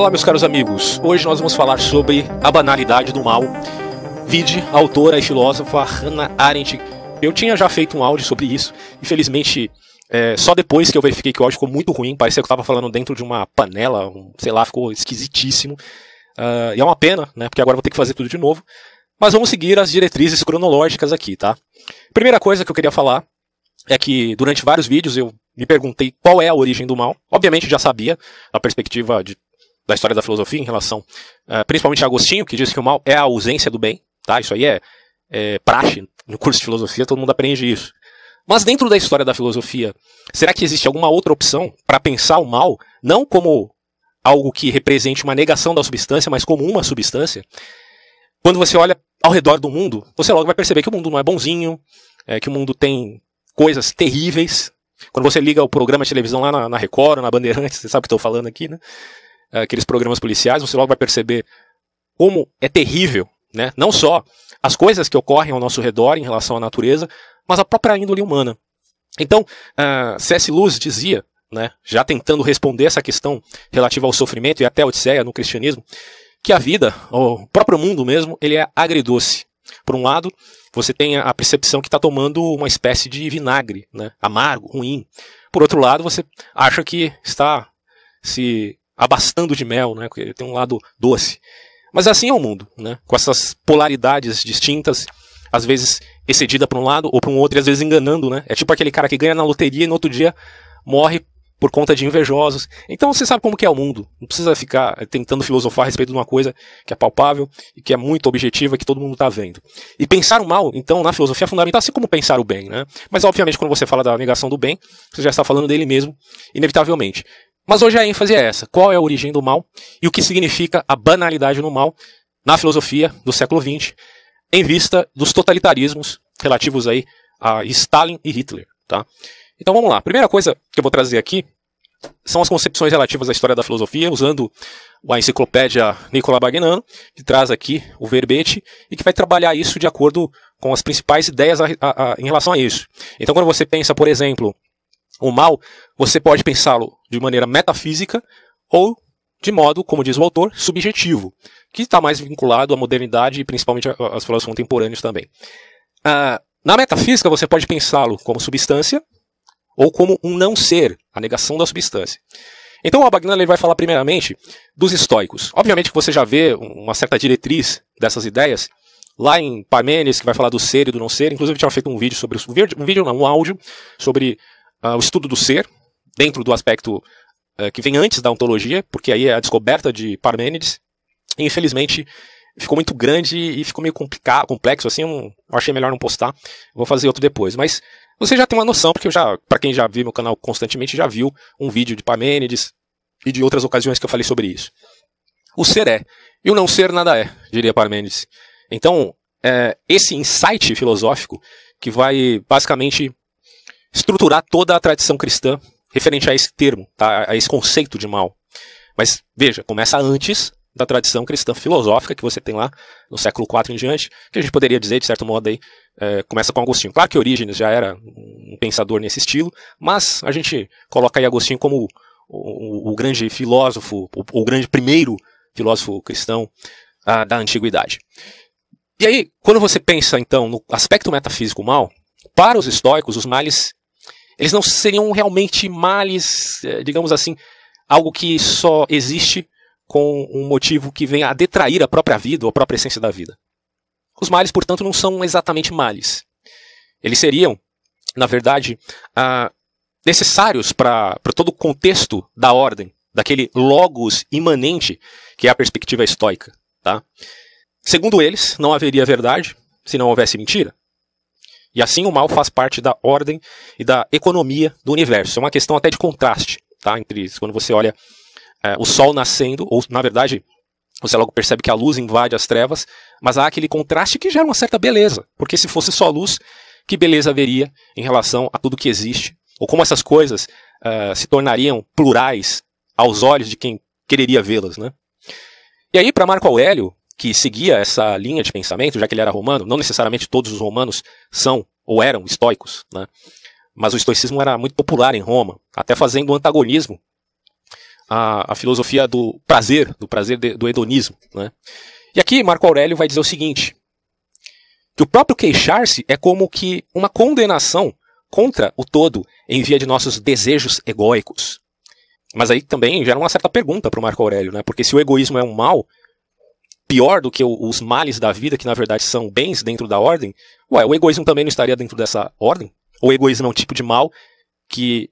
Olá, meus caros amigos. Hoje nós vamos falar sobre a banalidade do mal. Vide, a autora e filósofa Hannah Arendt. Eu tinha já feito um áudio sobre isso. Infelizmente, é, só depois que eu verifiquei que o áudio ficou muito ruim, parecia que eu estava falando dentro de uma panela, um, sei lá, ficou esquisitíssimo. Uh, e é uma pena, né? Porque agora vou ter que fazer tudo de novo. Mas vamos seguir as diretrizes cronológicas aqui, tá? Primeira coisa que eu queria falar é que durante vários vídeos eu me perguntei qual é a origem do mal. Obviamente já sabia, a perspectiva de da história da filosofia em relação, uh, principalmente a Agostinho, que diz que o mal é a ausência do bem, tá? Isso aí é, é praxe no curso de filosofia, todo mundo aprende isso. Mas dentro da história da filosofia, será que existe alguma outra opção para pensar o mal não como algo que represente uma negação da substância, mas como uma substância? Quando você olha ao redor do mundo, você logo vai perceber que o mundo não é bonzinho, é, que o mundo tem coisas terríveis. Quando você liga o programa de televisão lá na, na Record, na Bandeirantes, você sabe o que estou falando aqui, né? Eh, aqueles programas policiais, você logo vai perceber como é terrível, né? Não só as coisas que ocorrem ao nosso redor em relação à natureza, mas a própria índole humana. Então, uh, ah, C.S. Lewis dizia, né, já tentando responder essa questão relativa ao sofrimento e até a Odisseia no cristianismo, que a vida, o próprio mundo mesmo, ele é agridoce. Por um lado, você tem a percepção que está tomando uma espécie de vinagre, né, amargo, ruim. Por outro lado, você acha que está se abastando de mel, né? Tem um lado doce. Mas assim é o mundo, né? Com essas polaridades distintas, às vezes excedida para um lado ou para um outro, e às vezes enganando, né? É tipo aquele cara que ganha na loteria e no outro dia morre por conta de invejosos. Então você sabe como que é o mundo. Não precisa ficar tentando filosofar a respeito de uma coisa que é palpável e que é muito objetiva, que todo mundo está vendo. E pensar o mal, então, na filosofia é fundamental, assim como pensar o bem, né? Mas obviamente quando você fala da negação do bem, você já está falando dele mesmo, inevitavelmente. Mas hoje a ênfase é essa: qual é a origem do mal e o que significa a banalidade no mal na filosofia do século XX, em vista dos totalitarismos relativos aí a Stalin e Hitler. Tá? Então vamos lá. A primeira coisa que eu vou trazer aqui são as concepções relativas à história da filosofia, usando a enciclopédia Nicola Bagnano, que traz aqui o verbete e que vai trabalhar isso de acordo com as principais ideias a, a, a, em relação a isso. Então, quando você pensa, por exemplo, o mal, você pode pensá-lo de maneira metafísica ou de modo, como diz o autor, subjetivo, que está mais vinculado à modernidade e principalmente às filósofos contemporâneos também. Ah, na metafísica, você pode pensá-lo como substância ou como um não ser, a negação da substância. Então, o Abagnan ele vai falar primeiramente dos estoicos. Obviamente que você já vê uma certa diretriz dessas ideias lá em Parmênides, que vai falar do ser e do não ser. Inclusive, eu tinha feito um vídeo sobre isso, um vídeo não, um áudio sobre uh, o estudo do ser, dentro do aspecto uh, que vem antes da ontologia, porque aí é a descoberta de Parmênides. E, infelizmente, ficou muito grande e ficou meio complicado, complexo, assim, eu achei melhor não postar, vou fazer outro depois. Mas você já tem uma noção, porque eu já, para quem já viu meu canal constantemente, já viu um vídeo de Parmênides e de outras ocasiões que eu falei sobre isso. O ser é, e o não ser nada é, diria Parmênides. Então, é, esse insight filosófico que vai basicamente estruturar toda a tradição cristã referente a esse termo, tá? a esse conceito de mal. Mas veja, começa antes da tradição cristã filosófica que você tem lá no século IV em diante, que a gente poderia dizer, de certo modo, aí, é, começa com Agostinho. Claro que Orígenes já era um pensador nesse estilo, mas a gente coloca aí Agostinho como o, o, o grande filósofo, o, o, grande primeiro filósofo cristão a, ah, da antiguidade. E aí, quando você pensa, então, no aspecto metafísico mal, para os estoicos, os males eles não seriam realmente males, eh, digamos assim, algo que só existe com um motivo que venha a detrair a própria vida ou a própria essência da vida. Os males, portanto, não são exatamente males. Eles seriam, na verdade, ah, necessários para todo o contexto da ordem, daquele logos imanente que é a perspectiva estoica. Tá? Segundo eles, não haveria verdade se não houvesse mentira. E assim o mal faz parte da ordem e da economia do universo. É uma questão até de contraste, tá? Entre quando você olha é, o sol nascendo, ou na verdade, você logo percebe que a luz invade as trevas, mas há aquele contraste que gera uma certa beleza. Porque se fosse só luz, que beleza haveria em relação a tudo que existe? Ou como essas coisas uh, se tornariam plurais aos olhos de quem quereria vê-las, né? E aí, para Marco Aurélio, que seguia essa linha de pensamento, já que ele era romano, não necessariamente todos os romanos são ou eram estoicos, né? mas o estoicismo era muito popular em Roma, até fazendo antagonismo à, à filosofia do prazer, do prazer de, do hedonismo. Né? E aqui Marco Aurélio vai dizer o seguinte, que o próprio queixar-se é como que uma condenação contra o todo em via de nossos desejos egóicos. Mas aí também gera uma certa pergunta para o Marco Aurélio, né? porque se o egoísmo é um mal, pior do que os males da vida, que na verdade são bens dentro da ordem, ué, o egoísmo também não estaria dentro dessa ordem? O egoísmo é um tipo de mal que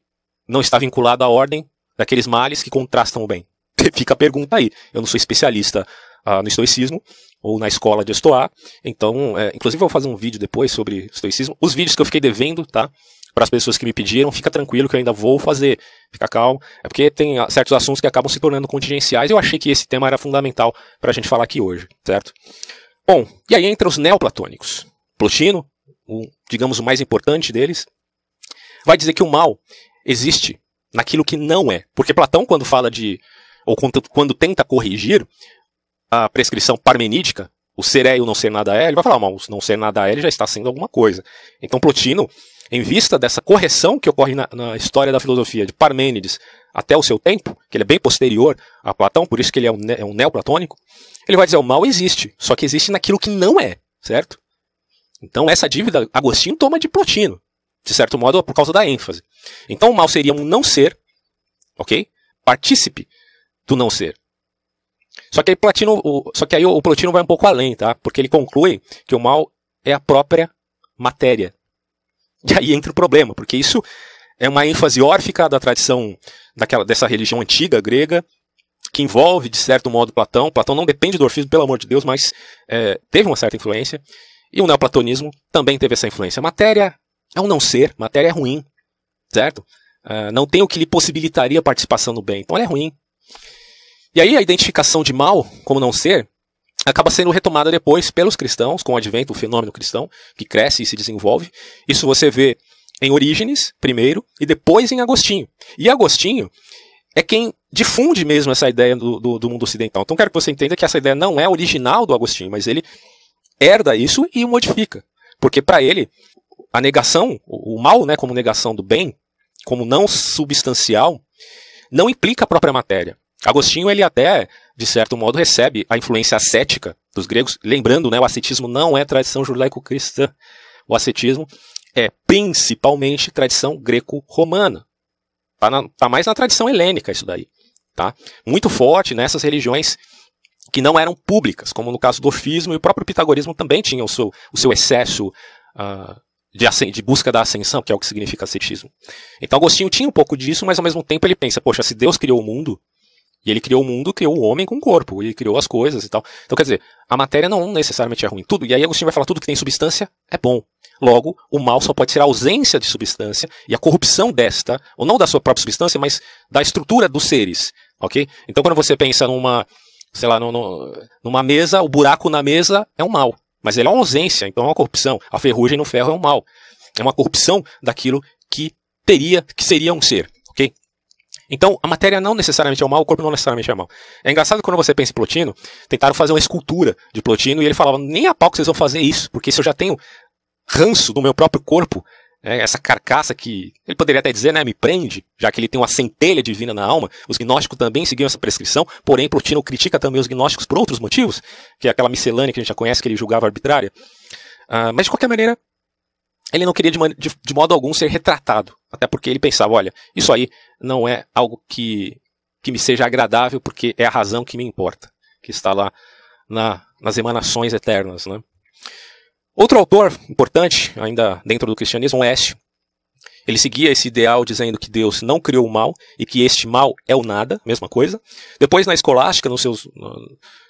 não está vinculado à ordem daqueles males que contrastam o bem? Fica a pergunta aí. Eu não sou especialista ah, no estoicismo ou na escola de estoar então, é, inclusive eu vou fazer um vídeo depois sobre estoicismo. Os vídeos que eu fiquei devendo, tá? para as pessoas que me pediram, fica tranquilo que eu ainda vou fazer, fica calmo. É porque tem ah, certos assuntos que acabam se tornando contingenciais. Eu achei que esse tema era fundamental para a gente falar aqui hoje, certo? Bom, e aí entra os neoplatônicos. Plotino, o, digamos o mais importante deles, vai dizer que o mal existe naquilo que não é. Porque Platão, quando fala de. ou quando tenta corrigir a prescrição parmenídica, o ser é e o não ser nada é, ele vai falar, mal o não ser nada é ele já está sendo alguma coisa. Então Plotino em vista dessa correção que ocorre na, na, história da filosofia de Parmênides até o seu tempo, que ele é bem posterior a Platão, por isso que ele é um, é um neoplatônico, ele vai dizer o mal existe, só que existe naquilo que não é, certo? Então essa dívida Agostinho toma de Plotino, de certo modo por causa da ênfase. Então o mal seria um não ser, ok? Partícipe do não ser. Só que aí, Platino, o, só que aí o, o Plotino vai um pouco além, tá? Porque ele conclui que o mal é a própria matéria e aí entra o problema, porque isso é uma ênfase órfica da tradição daquela, dessa religião antiga grega, que envolve, de certo modo, Platão. Platão não depende do orfismo, pelo amor de Deus, mas é, teve uma certa influência. E o neoplatonismo também teve essa influência. Matéria é um não ser, matéria é ruim, certo? Uh, não tem o que lhe possibilitaria a participação no bem, então ela é ruim. E aí a identificação de mal como não ser acaba sendo retomada depois pelos cristãos, com o advento, o fenômeno cristão, que cresce e se desenvolve. Isso você vê em Orígenes, primeiro, e depois em Agostinho. E Agostinho é quem difunde mesmo essa ideia do, do, do mundo ocidental. Então quero que você entenda que essa ideia não é original do Agostinho, mas ele herda isso e modifica. Porque para ele, a negação, o mal né, como negação do bem, como não substancial, não implica a própria matéria. Agostinho ele até, de certo modo, recebe a influência ascética dos gregos, lembrando, né, o ascetismo não é tradição judaico-cristã. O ascetismo é principalmente tradição greco-romana. Tá, tá mais na tradição helênica isso daí, tá? Muito forte nessas religiões que não eram públicas, como no caso do orfismo e o próprio pitagorismo também tinha o seu, o seu excesso uh, de, de, busca da ascensão, que é o que significa ascetismo. Então Agostinho tinha um pouco disso, mas ao mesmo tempo ele pensa, poxa, se Deus criou o mundo, e ele criou o mundo, criou o homem com o corpo, e criou as coisas e tal. Então, quer dizer, a matéria não necessariamente é ruim. Tudo, e aí Agostinho vai falar tudo que tem substância é bom. Logo, o mal só pode ser a ausência de substância e a corrupção desta, ou não da sua própria substância, mas da estrutura dos seres, ok? Então, quando você pensa numa, sei lá, no, no, numa mesa, o buraco na mesa é um mal, mas ele é uma ausência, então é uma corrupção. A ferrugem no ferro é um mal. É uma corrupção daquilo que teria, que seria um ser. Então, a matéria não necessariamente é o mal, o corpo não necessariamente é mal. É engraçado quando você pensa em Plotino, tentaram fazer uma escultura de Plotino e ele falava: nem a pau que vocês vão fazer isso, porque se eu já tenho ranço do meu próprio corpo, né, essa carcaça que ele poderia até dizer, né, me prende, já que ele tem uma centelha divina na alma. Os gnósticos também seguiam essa prescrição, porém Plotino critica também os gnósticos por outros motivos, que é aquela miscelânea que a gente já conhece que ele julgava arbitrária. Uh, mas de qualquer maneira, ele não queria de, de, de, modo algum ser retratado. Até porque ele pensava: olha, isso aí não é algo que, que me seja agradável, porque é a razão que me importa, que está lá na, nas emanações eternas. Né? Outro autor importante, ainda dentro do cristianismo, é este. Ele seguia esse ideal dizendo que Deus não criou o mal e que este mal é o nada, mesma coisa. Depois, na escolástica, nos seus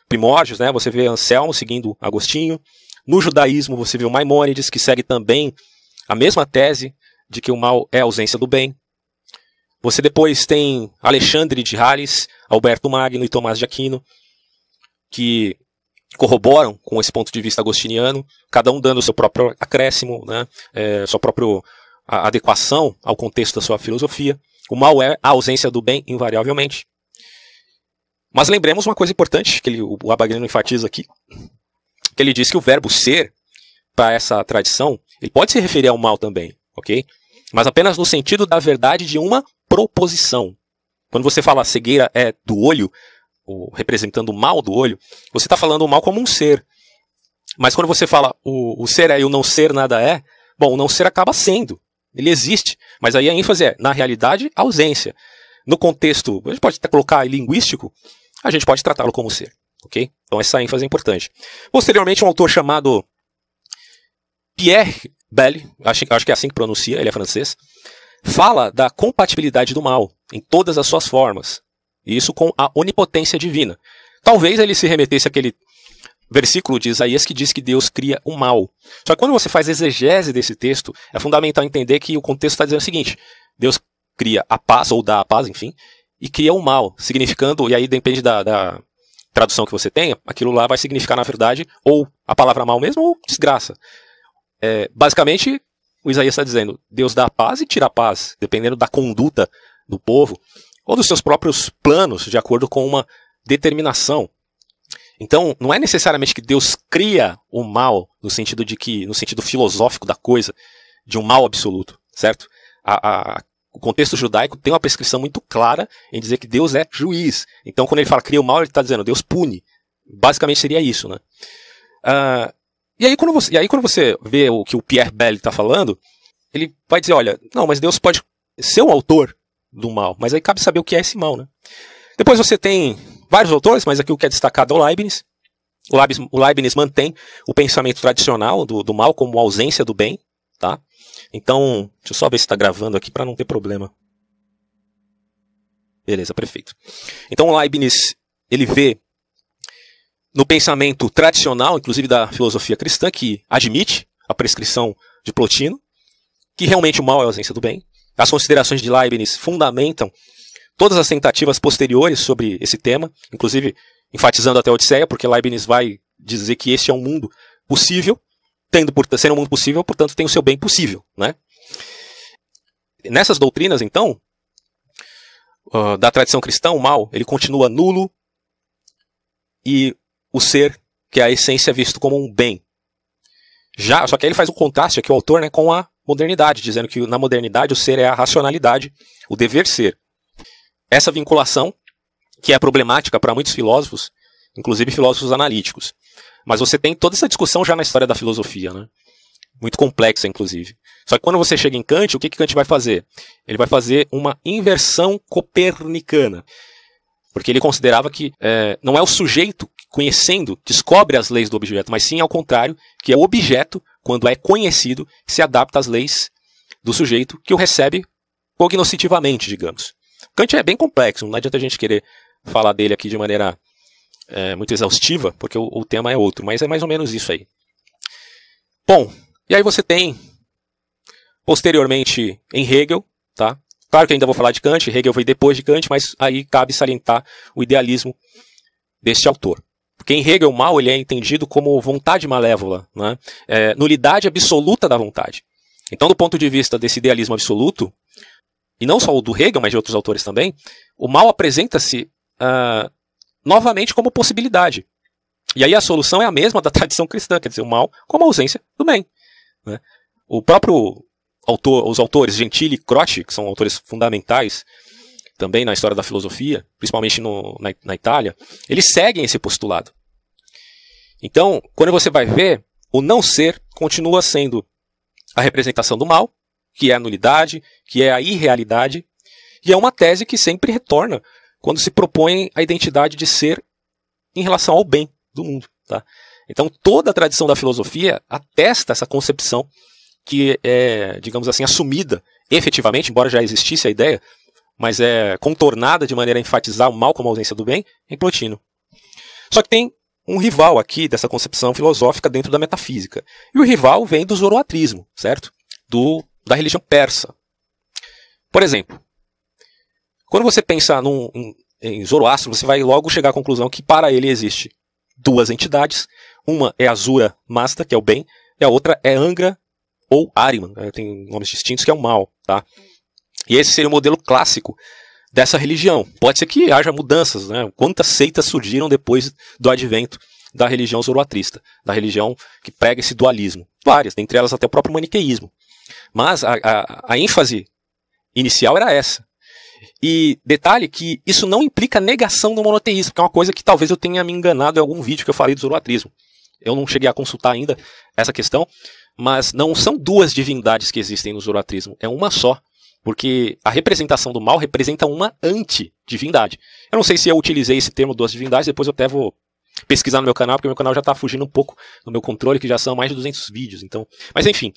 primórdios, né, você vê Anselmo seguindo Agostinho, no judaísmo, você vê o Maimônides, que segue também a mesma tese de que o mal é a ausência do bem. Você depois tem Alexandre de Hales, Alberto Magno e Tomás de Aquino, que corroboram com esse ponto de vista agostiniano, cada um dando seu próprio acréscimo, né, é, sua própria adequação ao contexto da sua filosofia. O mal é a ausência do bem, invariavelmente. Mas lembremos uma coisa importante que ele, o Abagrino enfatiza aqui, que ele diz que o verbo ser, para essa tradição, ele pode se referir ao mal também, ok? Mas apenas no sentido da verdade de uma proposição. Quando você fala cegueira é do olho, ou representando o mal do olho, você está falando o mal como um ser. Mas quando você fala o, o ser é e o não ser nada é, bom, o não ser acaba sendo. Ele existe. Mas aí a ênfase é, na realidade, ausência. No contexto, a gente pode até colocar linguístico, a gente pode tratá-lo como ser ok? Então essa ênfase é importante. Posteriormente, um autor chamado Pierre Belle, acho, acho que é assim que pronuncia, ele é francês, fala da compatibilidade do mal em todas as suas formas, e isso com a onipotência divina. Talvez ele se remetesse àquele versículo de Isaías que diz que Deus cria o mal. Só que quando você faz exegese desse texto, é fundamental entender que o contexto está dizendo o seguinte: Deus cria a paz, ou dá a paz, enfim, e cria o mal, significando, e aí depende da, da tradução que você tenha, aquilo lá vai significar, na verdade, ou a palavra mal mesmo, ou desgraça. É, basicamente, o Isaías está dizendo: Deus dá paz e tira a paz, dependendo da conduta do povo, ou dos seus próprios planos, de acordo com uma determinação. Então, não é necessariamente que Deus cria o mal no sentido de que, no sentido filosófico da coisa, de um mal absoluto, certo? A, a, o contexto judaico tem uma prescrição muito clara em dizer que Deus é juiz. Então, quando ele fala cria o mal, ele está dizendo Deus pune. Basicamente seria isso, né? Uh, e, aí, quando você, e aí, quando você vê o que o Pierre Bell está falando, ele vai dizer: olha, não, mas Deus pode ser o autor do mal, mas aí cabe saber o que é esse mal, né? Depois você tem vários autores, mas aqui o que é destacado é o Leibniz. O Leibniz, o Leibniz mantém o pensamento tradicional do, do mal como ausência do bem, tá? Então, deixa eu só ver se está gravando aqui para não ter problema. Beleza, perfeito. Então, Leibniz, ele vê no pensamento tradicional, inclusive da filosofia cristã, que admite a prescrição de Plotino, que realmente o mal é a ausência do bem. As considerações de Leibniz fundamentam todas as tentativas posteriores sobre esse tema, inclusive enfatizando até a Odisseia, porque Leibniz vai dizer que este é um mundo possível, tendo por ser um mundo possível, portanto tem o seu bem possível, né? Nessas doutrinas, então, uh, da tradição cristã, o mal ele continua nulo e o ser, que é a essência, é visto como um bem. Já, só que aí ele faz um contraste aqui, o autor, né, com a modernidade, dizendo que na modernidade o ser é a racionalidade, o dever ser. Essa vinculação, que é problemática para muitos filósofos, inclusive filósofos analíticos. Mas você tem toda essa discussão já na história da filosofia, né? Muito complexa, inclusive. Só que quando você chega em Kant, o que, que Kant vai fazer? Ele vai fazer uma inversão copernicana. Porque ele considerava que é, não é o sujeito conhecendo descobre as leis do objeto, mas sim ao contrário, que é o objeto, quando é conhecido, que se adapta às leis do sujeito que o recebe cognoscitivamente, digamos. Kant é bem complexo, não adianta a gente querer falar dele aqui de maneira é, muito exaustiva, porque o, o tema é outro, mas é mais ou menos isso aí. Bom, e aí você tem posteriormente em Hegel, tá? Claro que ainda vou falar de Kant, Hegel veio depois de Kant, mas aí cabe salientar o idealismo deste autor. Porque em Hegel, o mal ele é entendido como vontade malévola, né? é, nulidade absoluta da vontade. Então, do ponto de vista desse idealismo absoluto, e não só o do Hegel, mas de outros autores também, o mal apresenta-se uh, novamente como possibilidade. E aí a solução é a mesma da tradição cristã, quer dizer, o mal como a ausência do bem. Né? O próprio autor, os autores Gentili e Croce, que são autores fundamentais também na história da filosofia, principalmente no, na, na Itália, eles seguem esse postulado. Então, quando você vai ver, o não ser continua sendo a representação do mal, que é a nulidade, que é a irrealidade, e é uma tese que sempre retorna quando se propõe a identidade de ser em relação ao bem do mundo. Tá? Então, toda a tradição da filosofia atesta essa concepção que é, digamos assim, assumida efetivamente, embora já existisse a ideia, mas é contornada de maneira a enfatizar o mal como ausência do bem, em Plotino. Só que tem um rival aqui dessa concepção filosófica dentro da metafísica. E o rival vem do zoroatrismo, certo? Do, da religião persa. Por exemplo, quando você pensa num, um, em Zoroastro, você vai logo chegar à conclusão que para ele existe duas entidades. Uma é Azura Masta, que é o bem, e a outra é Angra ou Ahriman, né? tem nomes distintos, que é o mal. Tá? E esse seria o modelo clássico dessa religião. Pode ser que haja mudanças, né? quantas seitas surgiram depois do advento da religião zoroatrista, da religião que prega esse dualismo. Várias, dentre elas até o próprio maniqueísmo. Mas a, a, a ênfase inicial era essa. E detalhe que isso não implica negação do monoteísmo, que é uma coisa que talvez eu tenha me enganado em algum vídeo que eu falei do zoroatrismo. Eu não cheguei a consultar ainda essa questão, mas não são duas divindades que existem no zoroatrismo, é uma só. Porque a representação do mal representa uma anti-divindade. Eu não sei se eu utilizei esse termo duas divindades, depois eu até vou pesquisar no meu canal, porque meu canal já está fugindo um pouco do meu controle, que já são mais de 200 vídeos. Então, Mas enfim,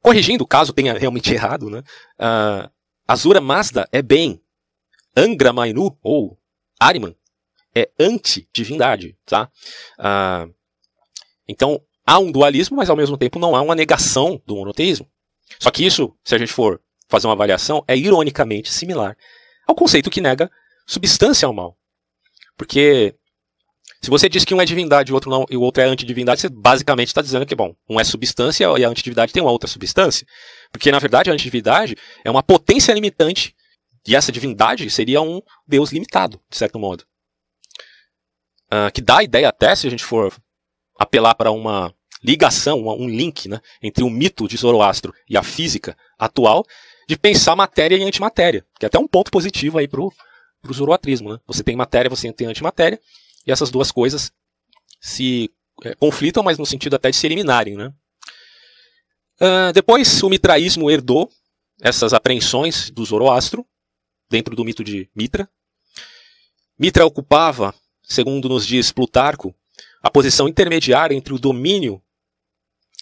corrigindo, caso tenha realmente errado, né? Uh, Azura Mazda é bem. Angra Mainu, ou Ariman, é anti-divindade, tá? Ah, então, há um dualismo, mas ao mesmo tempo não há uma negação do monoteísmo. Só que isso, se a gente for fazer uma avaliação, é ironicamente similar ao conceito que nega substância ao mal. Porque se você diz que um é divindade e o outro não, e o outro é antidivindade, você basicamente está dizendo que, bom, um é substância e a antidivindade tem uma outra substância. Porque, na verdade, a antidivindade é uma potência limitante e essa divindade seria um Deus limitado, de certo modo. Uh, que dá a ideia até, se a gente for apelar para uma ligação, uma, um link né, entre o mito de Zoroastro e a física atual, de pensar matéria e antimatéria, que é até um ponto positivo aí para o zoroatrismo. Né? Você tem matéria, você tem antimatéria, e essas duas coisas se é, conflitam, mas no sentido até de se eliminarem. Né? Uh, depois, o mitraísmo herdou essas apreensões do Zoroastro, dentro do mito de Mitra. Mitra ocupava, segundo nos diz Plutarco, a posição intermediária entre o domínio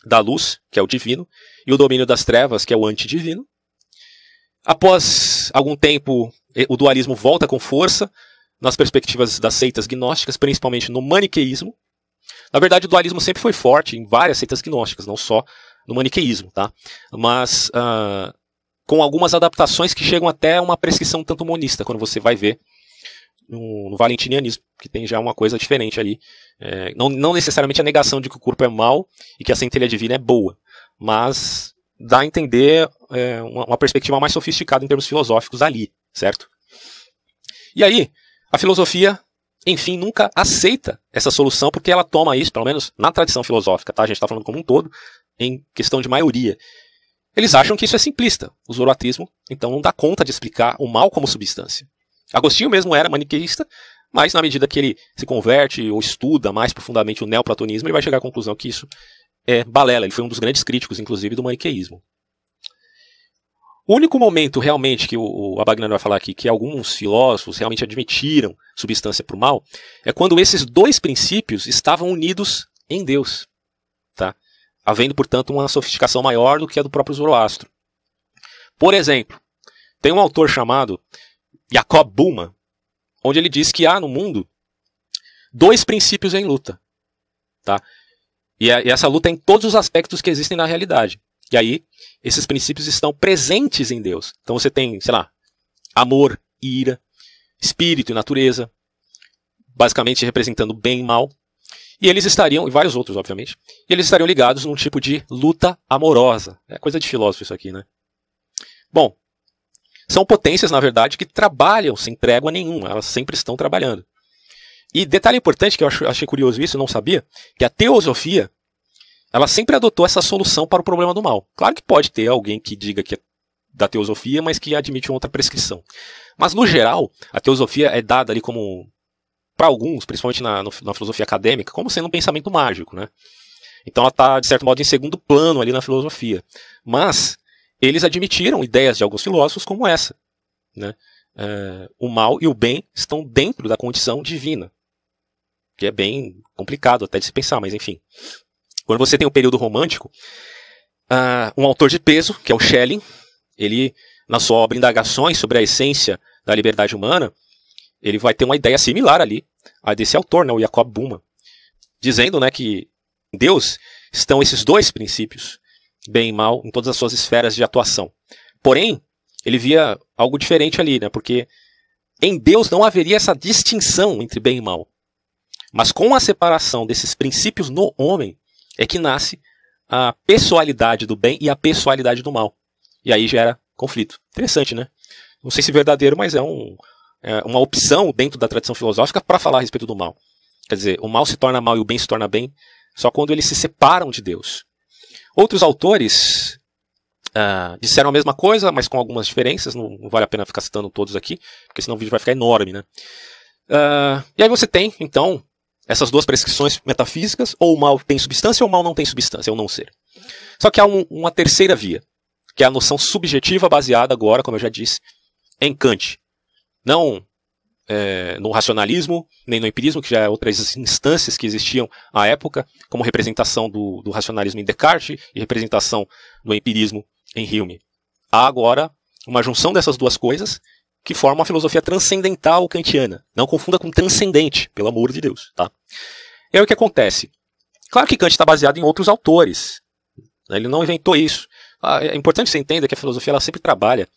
da luz, que é o divino, e o domínio das trevas, que é o antidivino. Após algum tempo, o dualismo volta com força, nas perspectivas das seitas gnósticas, principalmente no maniqueísmo. Na verdade, o dualismo sempre foi forte em várias seitas gnósticas, não só no maniqueísmo, tá? Mas uh, com algumas adaptações que chegam até uma prescrição tanto monista, quando você vai ver no, no valentinianismo, que tem já uma coisa diferente ali. É, não, não necessariamente a negação de que o corpo é mau e que a centelha divina é boa, mas dá a entender é, uma, uma perspectiva mais sofisticada em termos filosóficos ali, certo? E aí, a filosofia, enfim, nunca aceita essa solução porque ela toma isso, pelo menos na tradição filosófica, tá? A gente está falando como um todo, em questão de maioria. Eles acham que isso é simplista. O zoroatrismo, então, não dá conta de explicar o mal como substância. Agostinho mesmo era maniqueísta, mas na medida que ele se converte ou estuda mais profundamente o neoplatonismo, ele vai chegar à conclusão que isso é balela. Ele foi um dos grandes críticos, inclusive, do maniqueísmo. O único momento realmente que o, o Abagnano vai falar aqui que alguns filósofos realmente admitiram substância para o mal é quando esses dois princípios estavam unidos em Deus, tá? havendo, portanto, uma sofisticação maior do que a do próprio Zoroastro. Por exemplo, tem um autor chamado Jacob Buma, onde ele diz que há no mundo dois princípios em luta. Tá? E, é, essa luta é em todos os aspectos que existem na realidade. E aí, esses princípios estão presentes em Deus. Então você tem, sei lá, amor, ira, espírito e natureza, basicamente representando bem e mal. E eles estariam, e vários outros, obviamente, e eles estariam ligados num tipo de luta amorosa. É coisa de filósofo isso aqui, né? Bom, são potências, na verdade, que trabalham sem trégua nenhuma, elas sempre estão trabalhando. E detalhe importante que eu achei curioso isso, eu não sabia, que a teosofia ela sempre adotou essa solução para o problema do mal. Claro que pode ter alguém que diga que é da teosofia, mas que admite outra prescrição. Mas, no geral, a teosofia é dada ali como, para alguns, principalmente na, na filosofia acadêmica, como sendo um pensamento mágico, né? Então ela está, de certo modo, em segundo plano ali na filosofia. Mas eles admitiram ideias de alguns filósofos como essa. Né? É, o mal e o bem estão dentro da condição divina. Que é bem complicado até de se pensar, mas enfim. Quando você tem o período romântico, uh, um autor de peso, que é o Schelling, ele, na sua obra Indagações sobre a Essência da Liberdade Humana, ele vai ter uma ideia similar ali a desse autor, né, o Jacob Buma, dizendo né, que em Deus estão esses dois princípios, bem e mal, em todas as suas esferas de atuação. Porém, ele via algo diferente ali, né, porque em Deus não haveria essa distinção entre bem e mal. Mas com a separação desses princípios no homem, é que nasce a pessoalidade do bem e a pessoalidade do mal. E aí gera conflito. Interessante, né? Não sei se verdadeiro, mas é, um, é uma opção dentro da tradição filosófica para falar a respeito do mal. Quer dizer, o mal se torna mal e o bem se torna bem só quando eles se separam de Deus. Outros autores uh, disseram a mesma coisa, mas com algumas diferenças. Não, não, vale a pena ficar citando todos aqui, porque senão o vídeo vai ficar enorme, né? Uh, e aí você tem, então, essas duas prescrições metafísicas, ou o mal tem substância ou o mal não tem substância, é o não ser. Só que há um, uma terceira via, que é a noção subjetiva baseada agora, como eu já disse, em Kant. Não é, no racionalismo, nem no empirismo, que já é outras instâncias que existiam à época, como representação do, do racionalismo em Descartes e representação do empirismo em Hume. Há agora uma junção dessas duas coisas que forma uma filosofia transcendental kantiana. Não confunda com transcendente, pelo amor de Deus. Tá? E aí o que acontece? Claro que Kant está baseado em outros autores. Né? Ele não inventou isso. Ah, é importante você entender que a filosofia ela sempre trabalha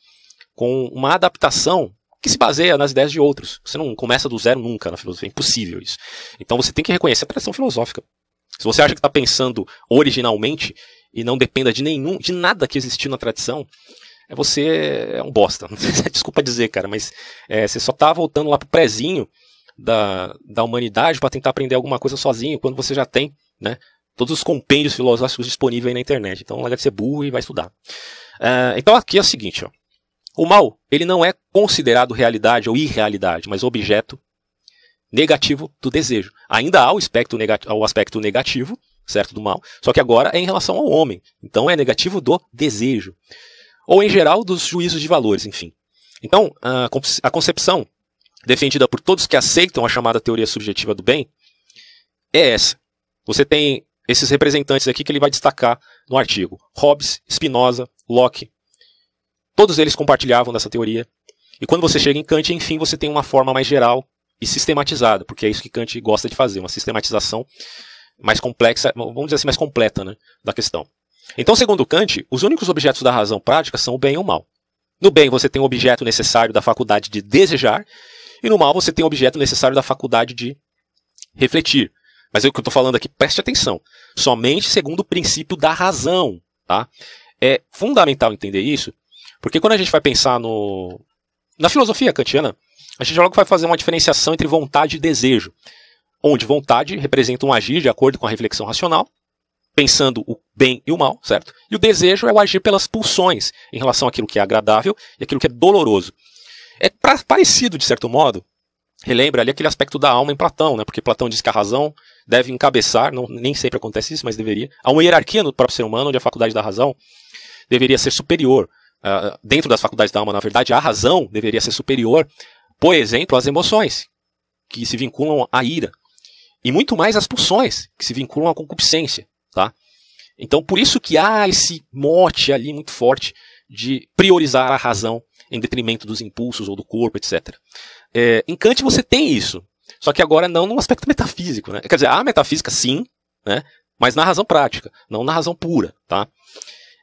com uma adaptação que se baseia nas ideias de outros. Você não começa do zero nunca na filosofia, é impossível isso. Então você tem que reconhecer a tradição filosófica. Se você acha que está pensando originalmente e não dependa de nenhum, de nada que existiu na tradição, é você é um bosta. É desculpa dizer, cara, mas é, você só tá voltando lá pro prezinho da, da humanidade para tentar aprender alguma coisa sozinho, quando você já tem, né? Todos os compêndios filosóficos disponíveis aí na internet. Então, lá deve ser burro e vai estudar. Uh, então, aqui é o seguinte, ó. O mal, ele não é considerado realidade ou irrealidade, mas objeto negativo do desejo. Ainda há o, espectro negativo, o aspecto negativo, certo, do mal, só que agora é em relação ao homem. Então, é negativo do desejo ou em geral dos juízos de valores, enfim. Então, a concepção defendida por todos que aceitam a chamada teoria subjetiva do bem é essa. Você tem esses representantes aqui que ele vai destacar no artigo: Hobbes, Spinoza, Locke. Todos eles compartilhavam dessa teoria. E quando você chega em Kant, enfim, você tem uma forma mais geral e sistematizada, porque é isso que Kant gosta de fazer, uma sistematização mais complexa, vamos dizer assim, mais completa né, da questão. Então, segundo Kant, os únicos objetos da razão prática são o bem ou o mal. No bem, você tem o objeto necessário da faculdade de desejar, e no mal, você tem o objeto necessário da faculdade de refletir. Mas o que eu estou falando aqui, preste atenção. Somente segundo o princípio da razão. Tá? É fundamental entender isso, porque quando a gente vai pensar no, na filosofia kantiana, a gente logo vai fazer uma diferenciação entre vontade e desejo, onde vontade representa um agir de acordo com a reflexão racional pensando o bem e o mal, certo? E o desejo é o agir pelas pulsões em relação àquilo que é agradável e aquilo que é doloroso. É pra, parecido, de certo modo, relembra ali aquele aspecto da alma em Platão, né? Porque Platão diz que a razão deve encabeçar, não, nem sempre acontece isso, mas deveria, há uma hierarquia no próprio ser humano onde a faculdade da razão deveria ser superior. Uh, dentro das faculdades da alma, na verdade, a razão deveria ser superior, por exemplo, às emoções, que se vinculam à ira, e muito mais às pulsões, que se vinculam à concupiscência tá? Então, por isso que há esse mote ali muito forte de priorizar a razão em detrimento dos impulsos ou do corpo, etc. É, em Kant você tem isso, só que agora não num aspecto metafísico, né? Quer dizer, há metafísica sim, né? Mas na razão prática, não na razão pura, tá?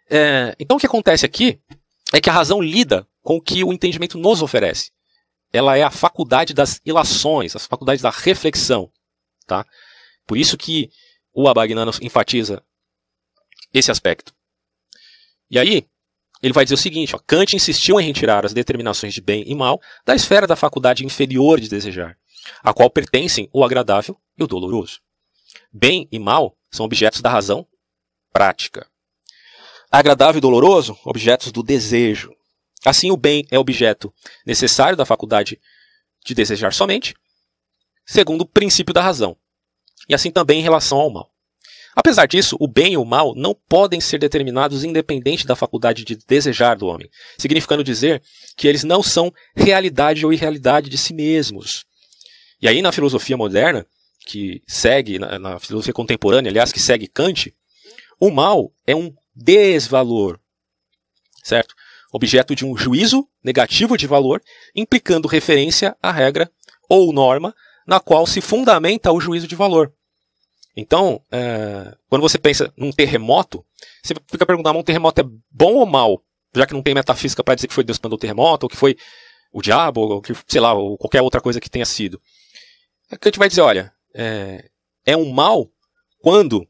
É, então, o que acontece aqui é que a razão lida com o que o entendimento nos oferece. Ela é a faculdade das ilações, a faculdade da reflexão, tá? Por isso que o Abagnano enfatiza esse aspecto. E aí, ele vai dizer o seguinte: ó, Kant insistiu em retirar as determinações de bem e mal da esfera da faculdade inferior de desejar, a qual pertencem o agradável e o doloroso. Bem e mal são objetos da razão prática. Agradável e doloroso, objetos do desejo. Assim, o bem é objeto necessário da faculdade de desejar somente, segundo o princípio da razão, e assim também em relação ao mal. Apesar disso, o bem e o mal não podem ser determinados independente da faculdade de desejar do homem, significando dizer que eles não são realidade ou irrealidade de si mesmos. E aí, na filosofia moderna, que segue, na, na filosofia contemporânea, aliás, que segue Kant, o mal é um desvalor, certo? Objeto de um juízo negativo de valor, implicando referência à regra ou norma na qual se fundamenta o juízo de valor. Então, é, quando você pensa num terremoto, você fica perguntando, ah, um terremoto é bom ou mal? Já que não tem metafísica para dizer que foi Deus que mandou o terremoto, ou que foi o diabo, ou que, sei lá, ou qualquer outra coisa que tenha sido. É que a gente vai dizer, olha, é, é um mal quando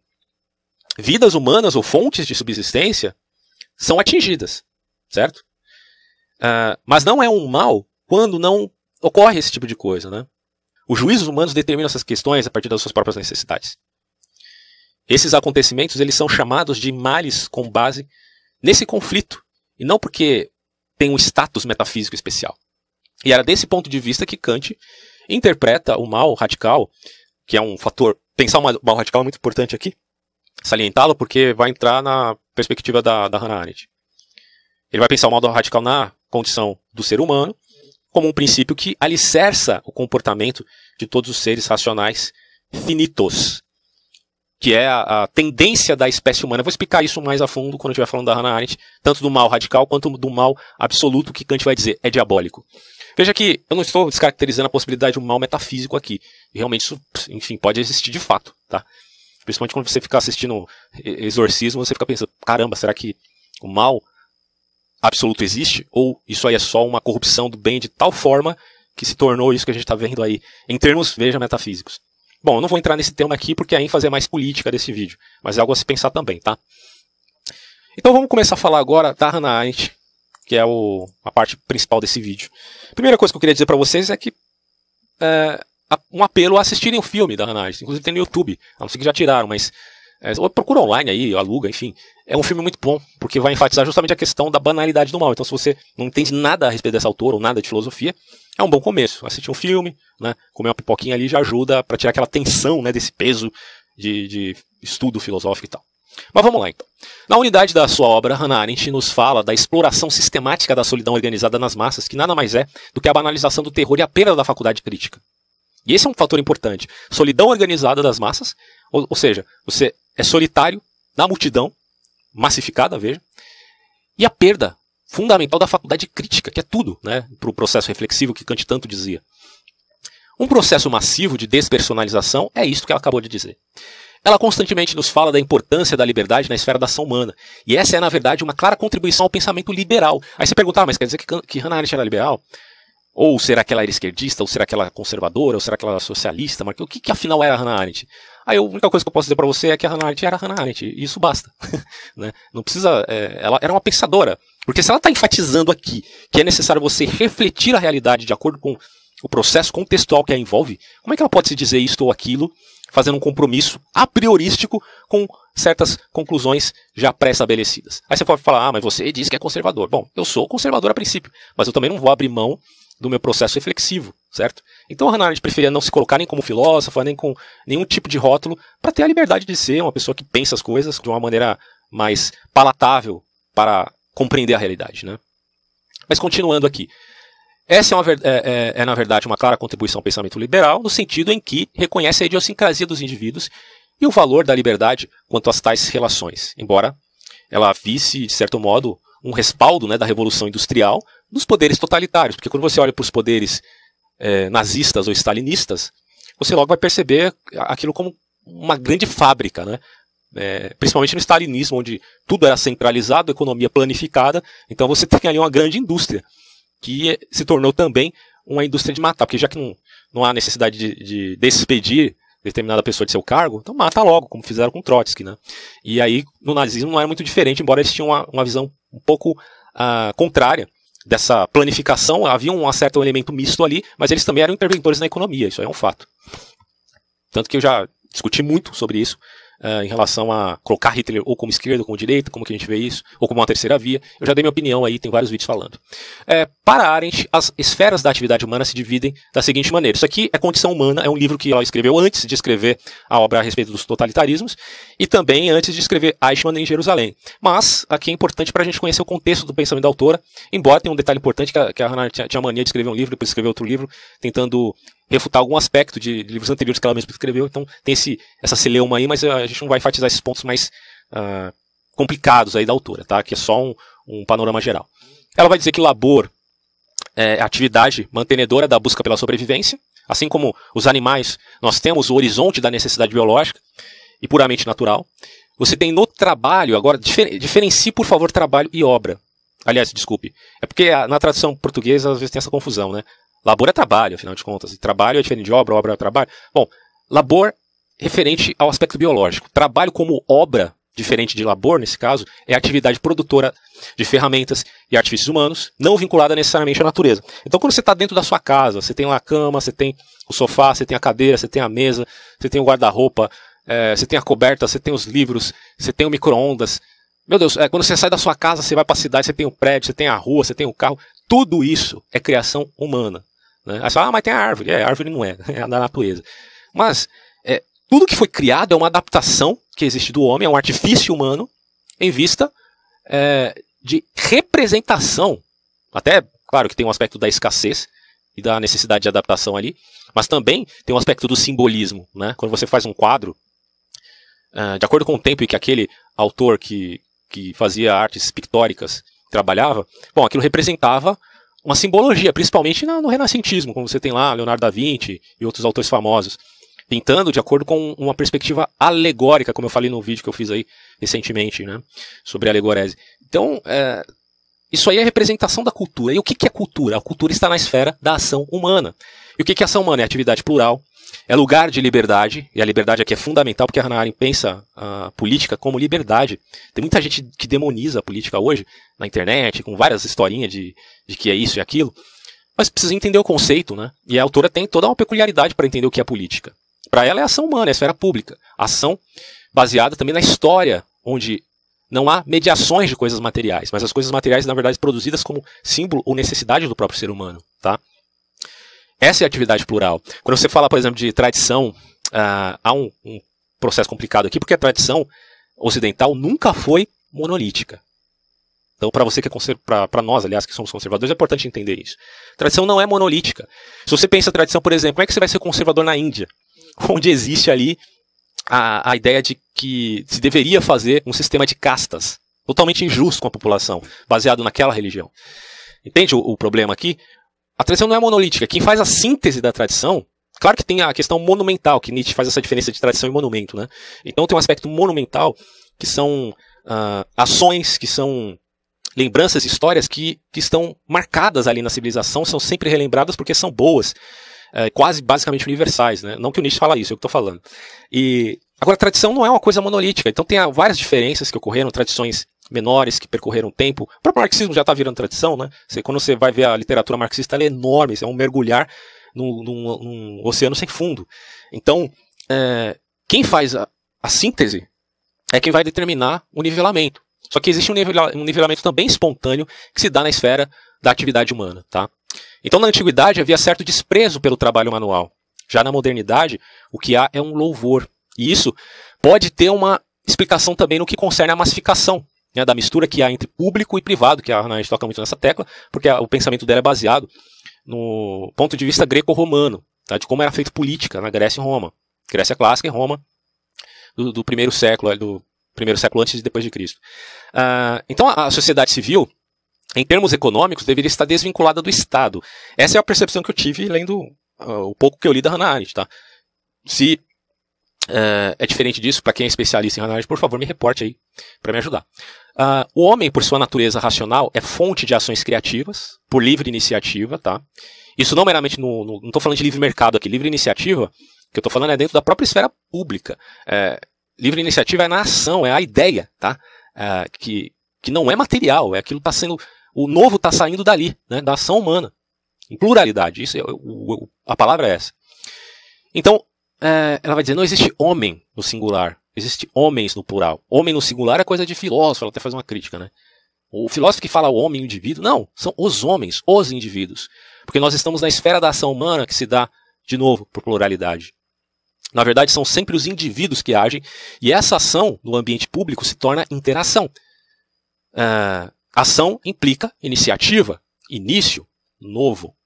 vidas humanas ou fontes de subsistência são atingidas, certo? Uh, mas não é um mal quando não ocorre esse tipo de coisa, né? Os juízos humanos determinam essas questões a partir das suas próprias necessidades. Esses acontecimentos eles são chamados de males com base nesse conflito e não porque tem um status metafísico especial. E era desse ponto de vista que Kant interpreta o mal radical, que é um fator. Pensar o mal radical é muito importante aqui, salientá-lo, porque vai entrar na perspectiva da, da Hannah Arendt. Ele vai pensar o mal radical na condição do ser humano como um princípio que alicerça o comportamento de todos os seres racionais finitos, que é a, a, tendência da espécie humana. Eu vou explicar isso mais a fundo quando eu estiver falando da Hannah Arendt, tanto do mal radical quanto do mal absoluto, que Kant vai dizer é diabólico. Veja que eu não estou descaracterizando a possibilidade de um mal metafísico aqui. Realmente isso, enfim, pode existir de fato, tá? Principalmente quando você fica assistindo exorcismo, você fica pensando, caramba, será que o mal absoluto existe, ou isso aí é só uma corrupção do bem de tal forma que se tornou isso que a gente está vendo aí, em termos, veja, metafísicos. Bom, eu não vou entrar nesse tema aqui porque a ênfase é mais política desse vídeo, mas é algo a se pensar também, tá? Então vamos começar a falar agora da Hannah Arendt, que é o, a parte principal desse vídeo. Primeira coisa que eu queria dizer para vocês é que é, um apelo a assistirem o filme da Hannah Arendt, inclusive tem no YouTube, a não ser que já tiraram, mas é, procura online aí, aluga, enfim. É um filme muito bom, porque vai enfatizar justamente a questão da banalidade do mal. Então, se você não entende nada a respeito dessa autora ou nada de filosofia, é um bom começo. Assistir um filme, né, comer uma pipoquinha ali já ajuda para tirar aquela tensão né, desse peso de, de estudo filosófico e tal. Mas vamos lá então. Na unidade da sua obra, Hannah Arendt nos fala da exploração sistemática da solidão organizada nas massas, que nada mais é do que a banalização do terror e a perda da faculdade crítica. E esse é um fator importante. Solidão organizada das massas, ou, ou seja, você é solitário na multidão, massificada, veja, e a perda fundamental da faculdade crítica, que é tudo né, para o processo reflexivo que Kant tanto dizia. Um processo massivo de despersonalização é isso que ela acabou de dizer. Ela constantemente nos fala da importância da liberdade na esfera da ação humana. E essa é, na verdade, uma clara contribuição ao pensamento liberal. Aí você perguntar, ah, mas quer dizer que, que Hannah Arendt era liberal? Ou será que ela era esquerdista? Ou será que ela era conservadora? Ou será que ela era socialista? Mas o que, que afinal era Hannah Arendt? Aí a única coisa que eu posso dizer para você é que a Hannah Arendt era Hannah Arendt, e isso basta. né? Não precisa. É, ela era uma pensadora. Porque se ela está enfatizando aqui que é necessário você refletir a realidade de acordo com o processo contextual que a envolve, como é que ela pode se dizer isto ou aquilo, fazendo um compromisso a priorístico com certas conclusões já pré-estabelecidas? Aí você pode falar, ah, mas você diz que é conservador. Bom, eu sou conservador a princípio, mas eu também não vou abrir mão do meu processo reflexivo, certo? Então Hannah Arendt preferia não se colocar nem como filósofa, nem com nenhum tipo de rótulo, para ter a liberdade de ser uma pessoa que pensa as coisas de uma maneira mais palatável para compreender a realidade, né? Mas continuando aqui. Essa é, uma, é, é, é, na verdade, uma clara contribuição ao pensamento liberal, no sentido em que reconhece a idiosincrasia dos indivíduos e o valor da liberdade quanto às tais relações, embora ela visse, de certo modo, um respaldo né, da Revolução Industrial dos poderes totalitários. Porque quando você olha para os poderes é, nazistas ou stalinistas, você logo vai perceber aquilo como uma grande fábrica, né? É, principalmente no stalinismo, onde tudo era centralizado, a economia planificada, então você tem ali uma grande indústria, que se tornou também uma indústria de matar, porque já que não, não há necessidade de, de despedir determinada pessoa de seu cargo, então mata logo, como fizeram com Trotsky. Né? E aí, no nazismo não era muito diferente, embora eles tinham uma, uma visão um pouco uh, contrária dessa planificação. Havia um certo elemento misto ali, mas eles também eram interventores na economia, isso é um fato. Tanto que eu já discuti muito sobre isso uh, em relação a colocar Hitler ou como esquerda ou como direita, como que a gente vê isso, ou como uma terceira via. Eu já dei minha opinião aí, tem vários vídeos falando. É, para Arendt, as esferas da atividade humana se dividem da seguinte maneira. Isso aqui é Condição Humana, é um livro que ela escreveu antes de escrever a obra a respeito dos totalitarismos e também antes de escrever Eichmann em Jerusalém. Mas aqui é importante para a gente conhecer o contexto do pensamento da autora, embora tenha um detalhe importante que a, que a Hannah tinha, tinha mania de escrever um livro, depois escrever outro livro, tentando refutar algum aspecto de, livros anteriores que ela mesma escreveu. Então tem esse, essa celeuma aí, mas ah, a gente não vai enfatizar esses pontos mais uh, complicados aí da autora, tá? Que é só um, um panorama geral. Ela vai dizer que labor é, é atividade mantenedora da busca pela sobrevivência, assim como os animais, nós temos o horizonte da necessidade biológica e puramente natural. Você tem no trabalho, agora difer, diferencie por favor trabalho e obra. Aliás, desculpe, é porque ah, na tradução portuguesa às vezes tem essa confusão, né? Labor é trabalho, afinal de contas. E trabalho é diferente de obra, obra é trabalho. Bom, labor referente ao aspecto biológico. Trabalho como obra, diferente de labor nesse caso, é atividade produtora de ferramentas e artifícios humanos, não vinculada necessariamente à natureza. Então, quando você está dentro da sua casa, você tem lá a cama, você tem o sofá, você tem a cadeira, você tem a mesa, você tem o guarda-roupa, é, você tem a coberta, você tem os livros, você tem o micro-ondas. Meu Deus, é, quando você sai da sua casa, você vai para a cidade, você tem o prédio, você tem a rua, você tem o carro. Tudo isso é criação humana. Né? Aí você fala, ah, mas tem a árvore. É, a árvore não é, é da natureza. Mas é, tudo que foi criado é uma adaptação que existe do homem, é um artifício humano em vista é, de representação. Até, claro, que tem um aspecto da escassez e da necessidade de adaptação ali, mas também tem um aspecto do simbolismo. Né? Quando você faz um quadro, é, de acordo com o tempo em que aquele autor que, que fazia artes pictóricas trabalhava, bom, aquilo representava uma simbologia, principalmente no renascentismo, como você tem lá Leonardo da Vinci e outros autores famosos, pintando de acordo com uma perspectiva alegórica, como eu falei no vídeo que eu fiz aí recentemente, né, sobre a alegorese. Então, é, isso aí é representação da cultura. E o que, é cultura? A cultura está na esfera da ação humana. E o que, é ação humana? É atividade plural, é lugar de liberdade, e a liberdade aqui é fundamental porque a Hannah Arendt pensa a política como liberdade. Tem muita gente que demoniza a política hoje, na internet, com várias historinhas de, de que é isso e aquilo, mas precisa entender o conceito, né? E a autora tem toda uma peculiaridade para entender o que é política. Para ela é ação humana, é esfera pública. Ação baseada também na história, onde não há mediações de coisas materiais, mas as coisas materiais, na verdade, produzidas como símbolo ou necessidade do próprio ser humano. Tá? Essa é a atividade plural. Quando você fala, por exemplo, de tradição, ah, há um, um processo complicado aqui, porque a tradição ocidental nunca foi monolítica. Então, para você que é para nós, aliás, que somos conservadores, é importante entender isso. Tradição não é monolítica. Se você pensa tradição, por exemplo, como é que você vai ser conservador na Índia, onde existe ali a, a ideia de que se deveria fazer um sistema de castas totalmente injusto com a população, baseado naquela religião. Entende o, o problema aqui? A tradição não é monolítica. Quem faz a síntese da tradição Claro que tem a questão monumental, que Nietzsche faz essa diferença de tradição e monumento, né? Então tem um aspecto monumental, que são uh, ações, que são lembranças, histórias que, que estão marcadas ali na civilização, são sempre relembradas porque são boas é, quase basicamente universais, né? Não que o Nietzsche fala isso, é o que estou falando. E agora tradição não é uma coisa monolítica, então tem várias diferenças que ocorreram, tradições menores que percorreram o tempo. O próprio marxismo já está virando tradição, né? Você, quando você vai ver a literatura marxista, ela é enorme, é um mergulhar num, num, num oceano sem fundo. Então, é, quem faz a, a, síntese é quem vai determinar o nivelamento. Só que existe um, nivela, um nivelamento também espontâneo que se dá na esfera da atividade humana, tá? Então, na antiguidade havia certo desprezo pelo trabalho manual. Já na modernidade, o que há é um louvor. E isso pode ter uma explicação também no que concerne à massificação, né, da mistura que há entre público e privado, que a Hannah toca muito nessa tecla, porque o pensamento dela é baseado no ponto de vista greco-romano, tá, de como era feito política na Grécia e Roma. Grécia clássica e Roma do, do primeiro século, do primeiro século antes e depois de Cristo. Uh, então, a, a sociedade civil em termos econômicos, deveria estar desvinculada do Estado. Essa é a percepção que eu tive lendo uh, o pouco que eu li da Hannah Arendt. Tá? Se uh, é diferente disso, para quem é especialista em Hannah Arendt, por favor, me reporte aí para me ajudar. Uh, o homem, por sua natureza racional, é fonte de ações criativas, por livre iniciativa. tá? Isso não meramente no. no não estou falando de livre mercado aqui. Livre iniciativa, que eu estou falando é dentro da própria esfera pública. É, livre iniciativa é na ação, é a ideia tá? Eh, que, que não é material, é aquilo que está sendo. O novo está saindo dali, né, da ação humana. Em pluralidade, isso é, o, o, a palavra é essa. Então, é, ela vai dizer: não existe homem no singular, existe homens no plural. Homem no singular é coisa de filósofo, ela até faz uma crítica, né? O filósofo que fala o homem e o indivíduo, não, são os homens, os indivíduos. Porque nós estamos na esfera da ação humana que se dá, de novo, por pluralidade. Na verdade, são sempre os indivíduos que agem, e essa ação no ambiente público se torna interação. Uh, ação implica iniciativa, início, novo.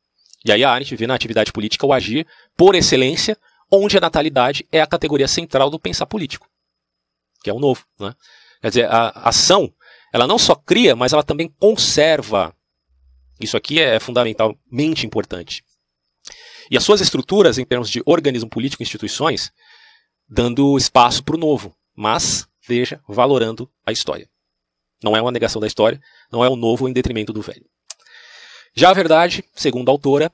E aí a Arendt vê na atividade política o agir por excelência, onde a natalidade é a categoria central do pensar político, que é o novo. Né? Quer dizer, a ação, ela não só cria, mas ela também conserva. Isso aqui é fundamentalmente importante. E as suas estruturas, em termos de organismo político e instituições, dando espaço para o novo, mas, veja, valorando a história. Não é uma negação da história, não é o novo em detrimento do velho. Já a verdade, segundo a autora,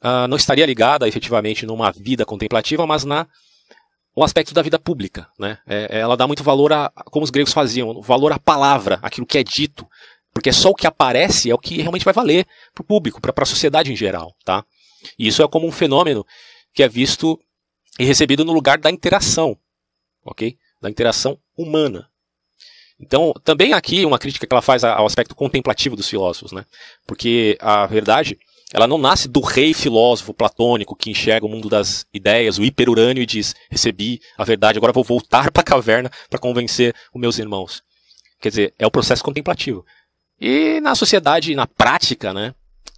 ah, não estaria ligada efetivamente numa vida contemplativa, mas na o aspecto da vida pública, né? É, é, ela dá muito valor a como os gregos faziam, valor à palavra, aquilo que é dito, porque só o que aparece é o que realmente vai valer para o público, para a sociedade em geral, tá? E isso é como um fenômeno que é visto e recebido no lugar da interação, ok? Da interação humana. Então, também aqui uma crítica que ela faz ao aspecto contemplativo dos filósofos, né? Porque a verdade, ela não nasce do rei filósofo platônico que enxerga o mundo das ideias, o hiperurânio e diz: "Recebi a verdade, agora vou voltar para a caverna para convencer os meus irmãos". Quer dizer, é o processo contemplativo. E na sociedade, na prática, né,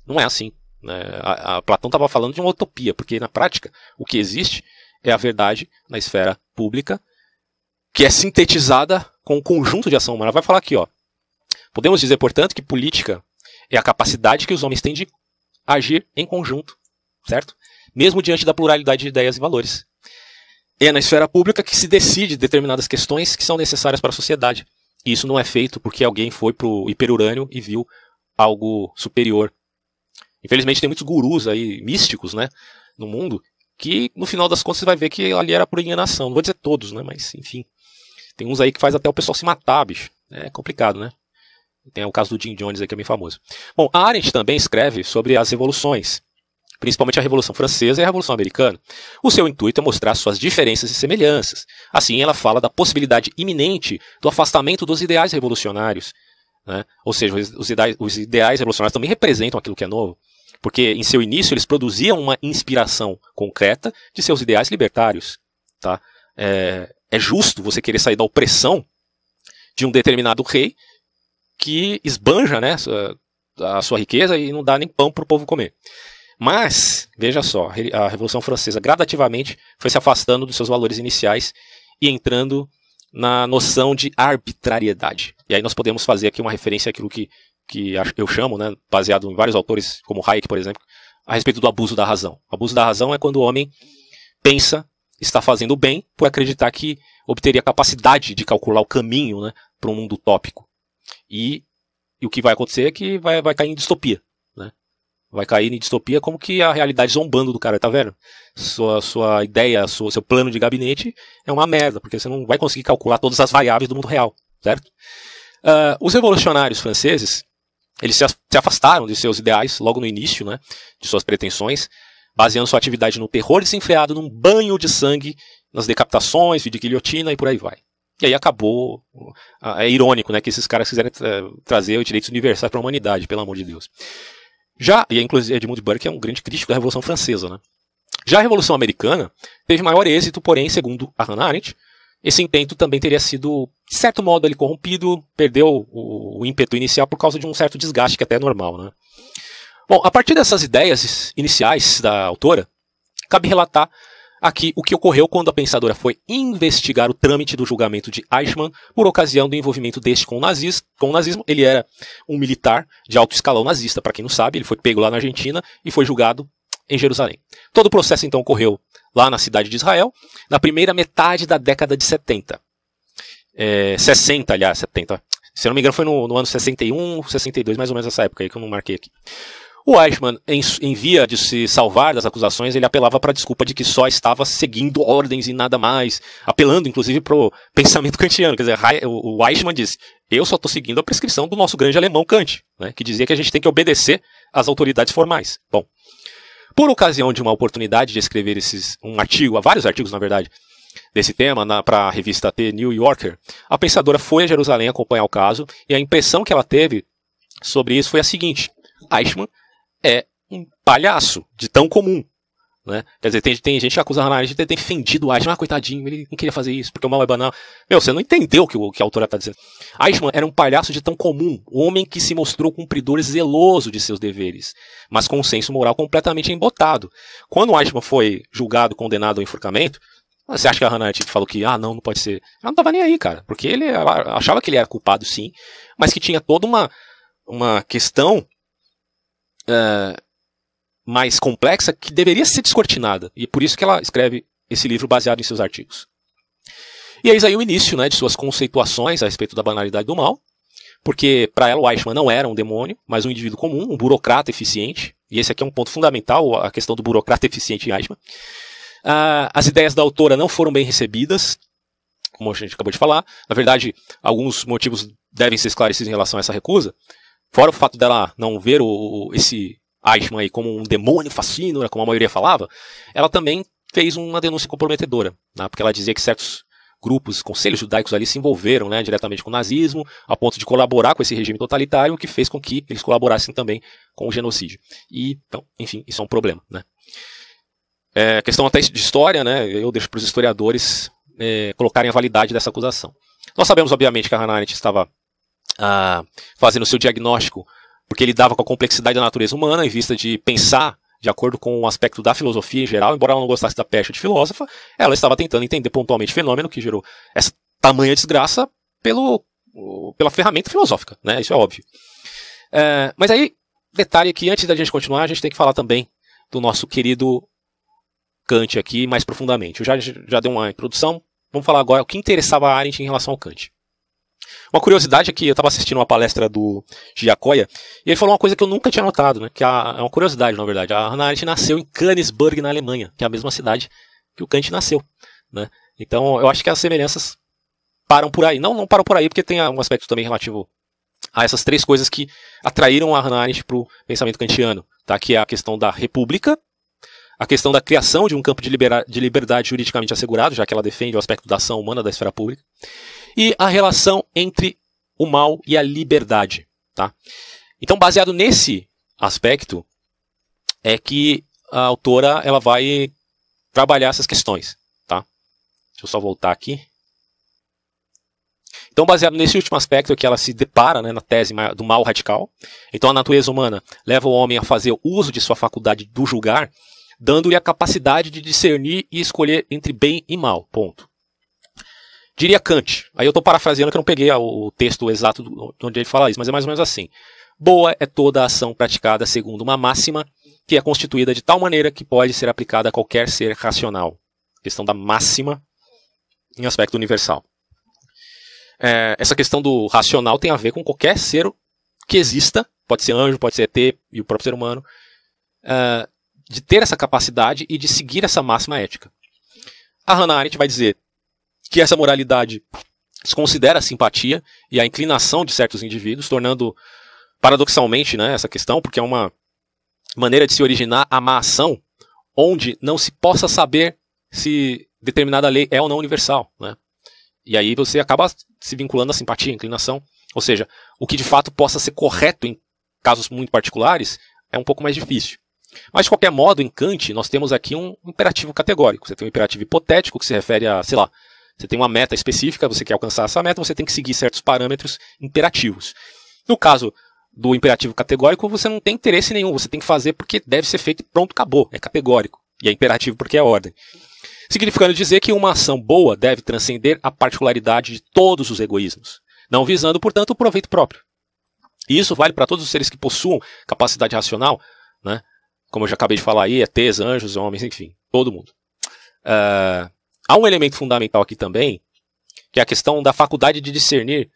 não é assim. Né? A, a Platão estava falando de uma utopia, porque na prática o que existe é a verdade na esfera pública, que é sintetizada com um conjunto de ação humana. Vai falar aqui, ó. Podemos dizer, portanto, que política é a capacidade que os homens têm de agir em conjunto, certo? Mesmo diante da pluralidade de ideias e valores. É na esfera pública que se decide determinadas questões que são necessárias para a sociedade. E isso não é feito porque alguém foi pro hiperurânio e viu algo superior. Infelizmente tem muitos gurus aí místicos, né, no mundo, que no final das contas você vai ver que ali era por enganação. Não vou dizer todos, né, mas enfim. Tem uns aí que faz até o pessoal se matar, bicho. É complicado, né? Tem o caso do Jim Jones aqui que é bem famoso. Bom, Arendt também escreve sobre as revoluções, principalmente a Revolução Francesa e a Revolução Americana. O seu intuito é mostrar suas diferenças e semelhanças. Assim, ela fala da possibilidade iminente do afastamento dos ideais revolucionários. Né? Ou seja, os ideais, os ideais revolucionários também representam aquilo que é novo porque em seu início eles produziam uma inspiração concreta de seus ideais libertários, tá? É, é justo você querer sair da opressão de um determinado rei que esbanja né, a sua riqueza e não dá nem pão para o povo comer. Mas, veja só, a Revolução Francesa gradativamente foi se afastando dos seus valores iniciais e entrando na noção de arbitrariedade. E aí nós podemos fazer aqui uma referência àquilo que, que eu chamo, né, baseado em vários autores, como Hayek, por exemplo, a respeito do abuso da razão. O abuso da razão é quando o homem pensa está fazendo bem por acreditar que obteria capacidade de calcular o caminho né, para um mundo utópico. E, e, o que vai acontecer é que vai, vai cair em distopia. Né? Vai cair em distopia como que a realidade zombando do cara, tá vendo? Sua, sua ideia, sua, seu plano de gabinete é uma merda, porque você não vai conseguir calcular todas as variáveis do mundo real, certo? Uh, os revolucionários franceses, eles se afastaram de seus ideais logo no início, né, de suas pretensões, baseando sua atividade no terror desenfreado, num banho de sangue, nas decapitações, de guilhotina e por aí vai. E aí acabou. É irônico, né, que esses caras quiserem tra trazer os direitos universais para a humanidade, pelo amor de Deus. Já, e é inclusive Edmund Burke é um grande crítico da Revolução Francesa, né? Já a Revolução Americana teve maior êxito, porém, segundo a Hannah Arendt, esse intento também teria sido, de certo modo, ali corrompido, perdeu o, o ímpeto inicial por causa de um certo desgaste que é até é normal, né? Bom, a partir dessas ideias iniciais da autora, cabe relatar aqui o que ocorreu quando a pensadora foi investigar o trâmite do julgamento de Eichmann por ocasião do envolvimento deste com o, nazis, com o nazismo. Ele era um militar de alto escalão nazista, para quem não sabe, ele foi pego lá na Argentina e foi julgado em Jerusalém. Todo o processo então ocorreu lá na cidade de Israel, na primeira metade da década de 70. É, 60, aliás, 70. Se eu não me engano, foi no, no ano 61, 62, mais ou menos essa época aí que eu não marquei aqui. O Eichmann, em, em via de se salvar das acusações, ele apelava para a desculpa de que só estava seguindo ordens e nada mais, apelando inclusive para o pensamento kantiano. Quer dizer, o Eichmann disse: eu só estou seguindo a prescrição do nosso grande alemão Kant, né, que dizia que a gente tem que obedecer às autoridades formais. Bom, por ocasião de uma oportunidade de escrever esses, um artigo, há vários artigos na verdade, desse tema para a revista The New Yorker, a pensadora foi a Jerusalém acompanhar o caso e a impressão que ela teve sobre isso foi a seguinte: Eichmann é um palhaço de tão comum. Né? Quer dizer, tem, tem gente que acusa a Hannah Arendt de ter defendido o Eichmann. Ah, coitadinho, ele não queria fazer isso, porque o mal é banal. Meu, você não entendeu o que, o que a autora está dizendo. Eichmann era um palhaço de tão comum, um homem que se mostrou cumpridor zeloso de seus deveres, mas com um senso moral completamente embotado. Quando Eichmann foi julgado, condenado ao enforcamento, você acha que a Hannah Arendt falou que, ah, não, não pode ser. Ela não estava nem aí, cara, porque ele achava que ele era culpado, sim, mas que tinha toda uma, uma questão uh, mais complexa que deveria ser descortinada. E por isso que ela escreve esse livro baseado em seus artigos. E eis aí o início né, de suas conceituações a respeito da banalidade do mal, porque para ela o Eichmann não era um demônio, mas um indivíduo comum, um burocrata eficiente, e esse aqui é um ponto fundamental, a questão do burocrata eficiente em Eichmann. Uh, as ideias da autora não foram bem recebidas, como a gente acabou de falar. Na verdade, alguns motivos devem ser esclarecidos em relação a essa recusa. Fora o fato dela não ver o, esse Eichmann aí como um demônio fascino, né, como a maioria falava, ela também fez uma denúncia comprometedora, né, porque ela dizia que certos grupos, conselhos judaicos ali se envolveram né, diretamente com o nazismo, a ponto de colaborar com esse regime totalitário, o que fez com que eles colaborassem também com o genocídio. E, então, enfim, isso é um problema. Né. É, questão até de história, né, eu deixo para os historiadores é, colocarem a validade dessa acusação. Nós sabemos, obviamente, que a Hannah Arendt estava ah, fazendo seu diagnóstico, porque ele dava com a complexidade da natureza humana em vista de pensar de acordo com o aspecto da filosofia em geral, embora ela não gostasse da pecha de filósofa, ela estava tentando entender pontualmente o fenômeno que gerou essa tamanha desgraça pelo, pela ferramenta filosófica, né? Isso é óbvio. É, mas aí, detalhe que antes da gente continuar, a gente tem que falar também do nosso querido Kant aqui mais profundamente. Eu já, já dei uma introdução, vamos falar agora o que interessava a Arendt em relação ao Kant. Uma curiosidade é que eu estava assistindo uma palestra do Giacoya e ele falou uma coisa que eu nunca tinha notado, né? Que a, é uma curiosidade, na verdade. A Hannah Arendt nasceu em Königsberg, na Alemanha, que é a mesma cidade que o Kant nasceu, né? Então, eu acho que as semelhanças param por aí. Não, não param por aí, porque tem um aspecto também relativo a essas três coisas que atraíram a Hannah Arendt para o pensamento kantiano, tá? que é a questão da república, a questão da criação de um campo de, liberdade juridicamente assegurado, já que ela defende o aspecto da ação humana da esfera pública, e a relação entre o mal e a liberdade. Tá? Então, baseado nesse aspecto, é que a autora ela vai trabalhar essas questões. Tá? Deixa eu só voltar aqui. Então, baseado nesse último aspecto que ela se depara né, na tese do mal radical, então a natureza humana leva o homem a fazer uso de sua faculdade do julgar, dando-lhe a capacidade de discernir e escolher entre bem e mal. Ponto. Diria Kant. Aí eu estou parafraseando que eu não peguei o texto exato de onde ele fala isso, mas é mais ou menos assim. Boa é toda a ação praticada segundo uma máxima que é constituída de tal maneira que pode ser aplicada a qualquer ser racional. Questão da máxima em aspecto universal. É, essa questão do racional tem a ver com qualquer ser que exista, pode ser anjo, pode ser ET e o próprio ser humano, é, de ter essa capacidade e de seguir essa máxima ética. A Hannah Arendt vai dizer que essa moralidade desconsidera a simpatia e a inclinação de certos indivíduos, tornando paradoxalmente né, essa questão, porque é uma maneira de se originar a má ação onde não se possa saber se determinada lei é ou não universal. Né? E aí você acaba se vinculando à simpatia, à inclinação. Ou seja, o que de fato possa ser correto em casos muito particulares é um pouco mais difícil. Mas, de qualquer modo, em Kant, nós temos aqui um imperativo categórico. Você tem um imperativo hipotético que se refere a, sei lá, você tem uma meta específica, você quer alcançar essa meta, você tem que seguir certos parâmetros imperativos. No caso do imperativo categórico, você não tem interesse nenhum, você tem que fazer porque deve ser feito e pronto, acabou, é categórico. E é imperativo porque é ordem. Significando dizer que uma ação boa deve transcender a particularidade de todos os egoísmos, não visando, portanto, o proveito próprio. E isso vale para todos os seres que possuam capacidade racional, né? como eu já acabei de falar aí, ETs, é anjos, homens, enfim, todo mundo. Uh, Há um elemento fundamental aqui também, que é a questão da faculdade de discernir,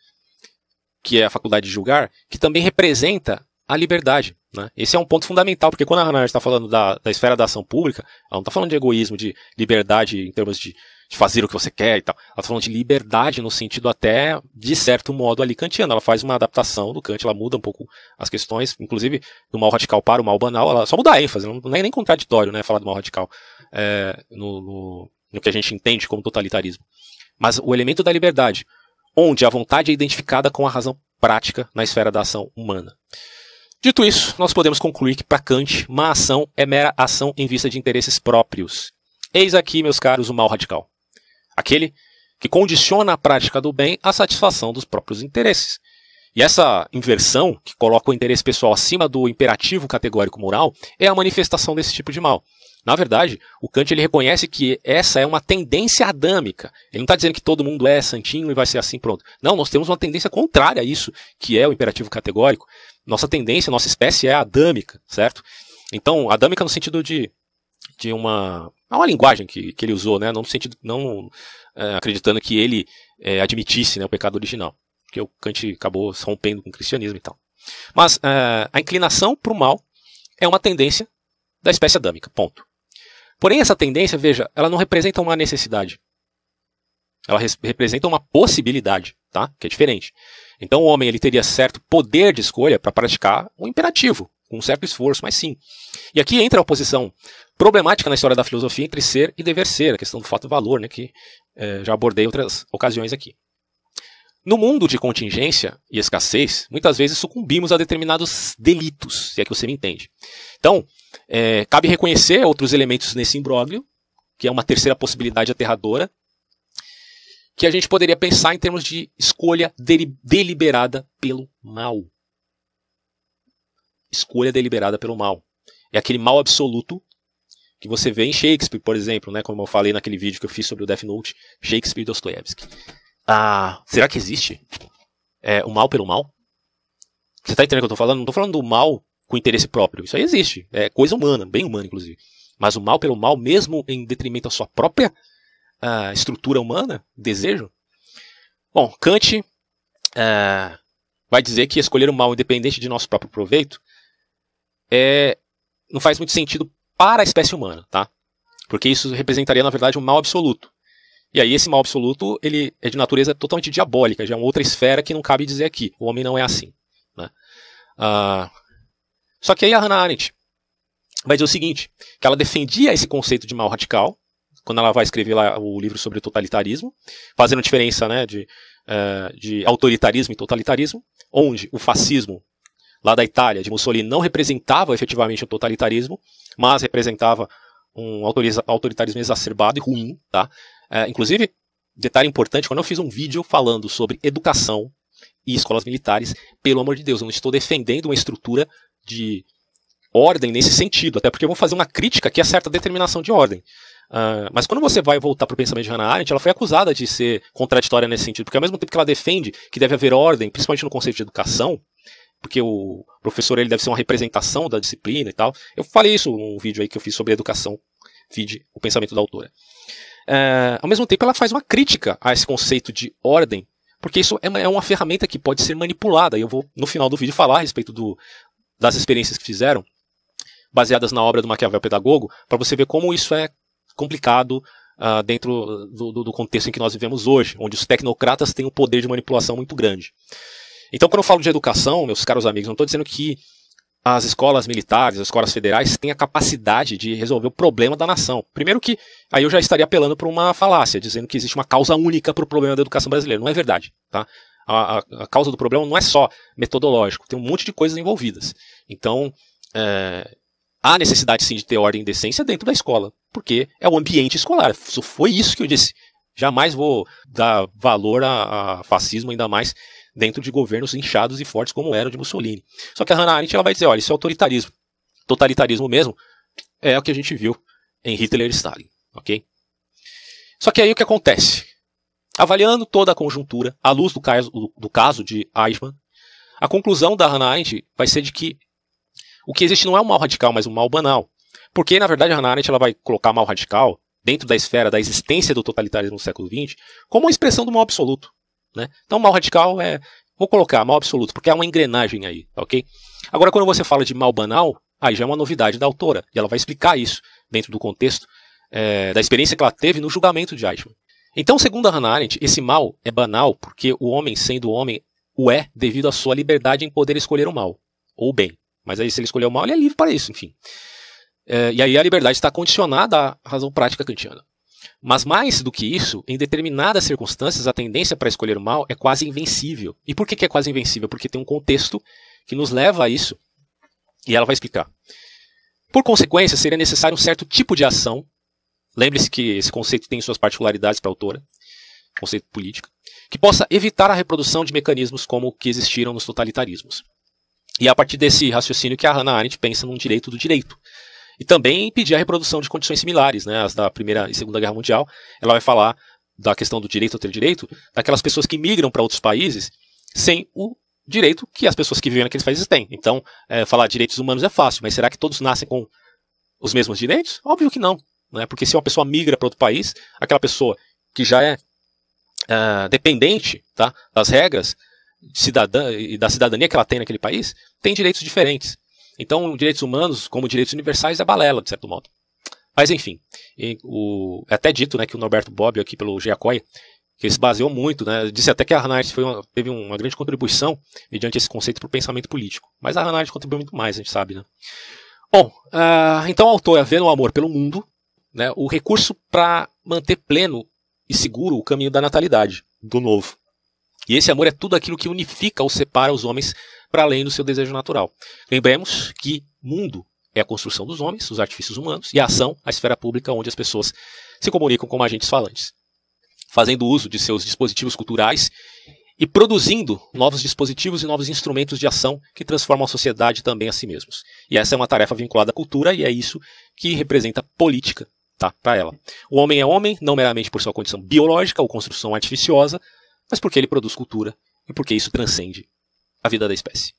que é a faculdade de julgar, que também representa a liberdade. Né? Esse é um ponto fundamental, porque quando a Hannah está falando da, da, esfera da ação pública, ela não está falando de egoísmo, de liberdade em termos de, de fazer o que você quer e tal. Ela está falando de liberdade no sentido até, de certo modo, ali kantiano. Ela faz uma adaptação do Kant, ela muda um pouco as questões, inclusive do mal radical para o mal banal, ela só muda a ênfase, não é nem contraditório né, falar do mal radical é, no, no, no que a gente entende como totalitarismo. Mas o elemento da liberdade, onde a vontade é identificada com a razão prática na esfera da ação humana. Dito isso, nós podemos concluir que para Kant, má ação é mera ação em vista de interesses próprios. Eis aqui, meus caros, o mal radical. Aquele que condiciona a prática do bem à satisfação dos próprios interesses. E essa inversão, que coloca o interesse pessoal acima do imperativo categórico moral, é a manifestação desse tipo de mal. Na verdade, o Kant ele reconhece que essa é uma tendência adâmica. Ele não está dizendo que todo mundo é santinho e vai ser assim pronto. Não, nós temos uma tendência contrária a isso, que é o imperativo categórico. Nossa tendência, nossa espécie é adâmica, certo? Então, adâmica no sentido de, de uma, é uma linguagem que, que ele usou, né? não no sentido, não é, acreditando que ele é, admitisse né, o pecado original, porque o Kant acabou rompendo com o cristianismo e tal. Mas é, a inclinação para o mal é uma tendência da espécie adâmica, ponto. Porém, essa tendência, veja, ela não representa uma necessidade. Ela representa uma possibilidade, tá? Que é diferente. Então, o homem ele teria certo poder de escolha para praticar um imperativo, com um certo esforço, mas sim. E aqui entra a oposição problemática na história da filosofia entre ser e dever ser, a questão do fato-valor, né, que eh, já abordei em outras ocasiões aqui. No mundo de contingência e escassez, muitas vezes sucumbimos a determinados delitos, se é que você me entende. Então, é, cabe reconhecer outros elementos nesse imbróglio, que é uma terceira possibilidade aterradora, que a gente poderia pensar em termos de escolha deli deliberada pelo mal. Escolha deliberada pelo mal. É aquele mal absoluto que você vê em Shakespeare, por exemplo, né, como eu falei naquele vídeo que eu fiz sobre o Death Note, Shakespeare e Dostoevsky. Ah, será que existe é, o mal pelo mal? Você tá entendendo o que eu tô falando? Não tô falando do mal com interesse próprio. Isso aí existe. É coisa humana, bem humana, inclusive. Mas o mal pelo mal, mesmo em detrimento à sua própria ah, estrutura humana, desejo. Bom, Kant ah, vai dizer que escolher o mal independente de nosso próprio proveito é, não faz muito sentido para a espécie humana, tá? Porque isso representaria, na verdade, um mal absoluto. E aí esse mal absoluto ele é de natureza totalmente diabólica, já é uma outra esfera que não cabe dizer aqui. O homem não é assim. Né? Ah, só que aí a Hannah Arendt vai dizer o seguinte, que ela defendia esse conceito de mal radical, quando ela vai escrever lá o livro sobre o totalitarismo, fazendo diferença né, de, uh, de autoritarismo e totalitarismo, onde o fascismo lá da Itália, de Mussolini, não representava efetivamente o totalitarismo, mas representava um autoritarismo exacerbado e ruim, tá? É, inclusive, detalhe importante, quando eu fiz um vídeo falando sobre educação e escolas militares, pelo amor de Deus, eu não estou defendendo uma estrutura de ordem nesse sentido, até porque eu vou fazer uma crítica que é certa determinação de ordem. Uh, mas quando você vai voltar para o pensamento de Hannah Arendt, ela foi acusada de ser contraditória nesse sentido, porque ao mesmo tempo que ela defende que deve haver ordem, principalmente no conceito de educação, porque o professor ele deve ser uma representação da disciplina e tal. Eu falei isso num vídeo aí que eu fiz sobre educação, vide o pensamento da autora. É, ao mesmo tempo, ela faz uma crítica a esse conceito de ordem, porque isso é uma, é uma ferramenta que pode ser manipulada. E eu vou, no final do vídeo, falar a respeito do, das experiências que fizeram, baseadas na obra do Maquiavel Pedagogo, para você ver como isso é complicado uh, dentro do, do, do, contexto em que nós vivemos hoje, onde os tecnocratas têm um poder de manipulação muito grande. Então, quando eu falo de educação, meus caros amigos, não estou dizendo que as escolas militares, as escolas federais têm a capacidade de resolver o problema da nação. Primeiro que aí eu já estaria apelando para uma falácia, dizendo que existe uma causa única para o problema da educação brasileira. Não é verdade, tá? A, a, a, causa do problema não é só metodológico, tem um monte de coisas envolvidas. Então, é, há necessidade sim de ter ordem e decência dentro da escola, porque é o ambiente escolar. Foi isso que eu disse. Jamais vou dar valor a, a fascismo, ainda mais dentro de governos inchados e fortes como era o de Mussolini. Só que a Hannah Arendt ela vai dizer, olha, isso é autoritarismo. Totalitarismo mesmo é o que a gente viu em Hitler e Stalin, ok? Só que aí o que acontece? Avaliando toda a conjuntura, à luz do caso, do caso de Eichmann, a conclusão da Hannah Arendt vai ser de que o que existe não é um mal radical, mas um mal banal. Porque, na verdade, a Hannah Arendt ela vai colocar mal radical dentro da esfera da existência do totalitarismo no século XX como uma expressão do mal absoluto. Né? Então, mal radical é. Vou colocar mal absoluto, porque há uma engrenagem aí, ok? Agora, quando você fala de mal banal, aí já é uma novidade da autora, e ela vai explicar isso dentro do contexto é, da experiência que ela teve no julgamento de Eichmann. Então, segundo a Hannah Arendt, esse mal é banal porque o homem, sendo homem, o é devido à sua liberdade em poder escolher o mal, ou o bem. Mas aí, se ele escolher o mal, ele é livre para isso, enfim. É, e aí a liberdade está condicionada à razão prática kantiana. Mas mais do que isso, em determinadas circunstâncias, a tendência para escolher o mal é quase invencível. E por que, é quase invencível? Porque tem um contexto que nos leva a isso. E ela vai explicar. Por consequência, seria necessário um certo tipo de ação. Lembre-se que esse conceito tem suas particularidades para a autora, conceito político, que possa evitar a reprodução de mecanismos como o que existiram nos totalitarismos. E é a partir desse raciocínio que a Hannah Arendt pensa num direito do direito, e também impedir a reprodução de condições similares, né, as da Primeira e Segunda Guerra Mundial. Ela vai falar da questão do direito a ter direito, daquelas pessoas que migram para outros países sem o direito que as pessoas que vivem naqueles países têm. Então, é, falar de direitos humanos é fácil, mas será que todos nascem com os mesmos direitos? Óbvio que não. Né? Porque se uma pessoa migra para outro país, aquela pessoa que já é uh, dependente tá, das regras cidadã, e da cidadania que ela tem naquele país, tem direitos diferentes. Então, direitos humanos, como direitos universais, é balela, de certo modo. Mas, enfim, o, é até dito né, que o Norberto Bobbio, aqui pelo Giacoi, que ele se baseou muito, né, disse até que a Hannah Arendt foi uma, teve uma grande contribuição mediante esse conceito para o pensamento político. Mas a Hannah Arendt contribuiu muito mais, a gente sabe. Né? Bom, uh, então autor é vendo o amor pelo mundo né, o recurso para manter pleno e seguro o caminho da natalidade, do novo. E esse amor é tudo aquilo que unifica ou separa os homens para além do seu desejo natural. Lembremos que mundo é a construção dos homens, os artifícios humanos, e a ação, a esfera pública onde as pessoas se comunicam como agentes falantes, fazendo uso de seus dispositivos culturais e produzindo novos dispositivos e novos instrumentos de ação que transformam a sociedade também a si mesmos. E essa é uma tarefa vinculada à cultura e é isso que representa política tá, para ela. O homem é homem, não meramente por sua condição biológica ou construção artificiosa, mas porque ele produz cultura e porque isso transcende a vida da espécie.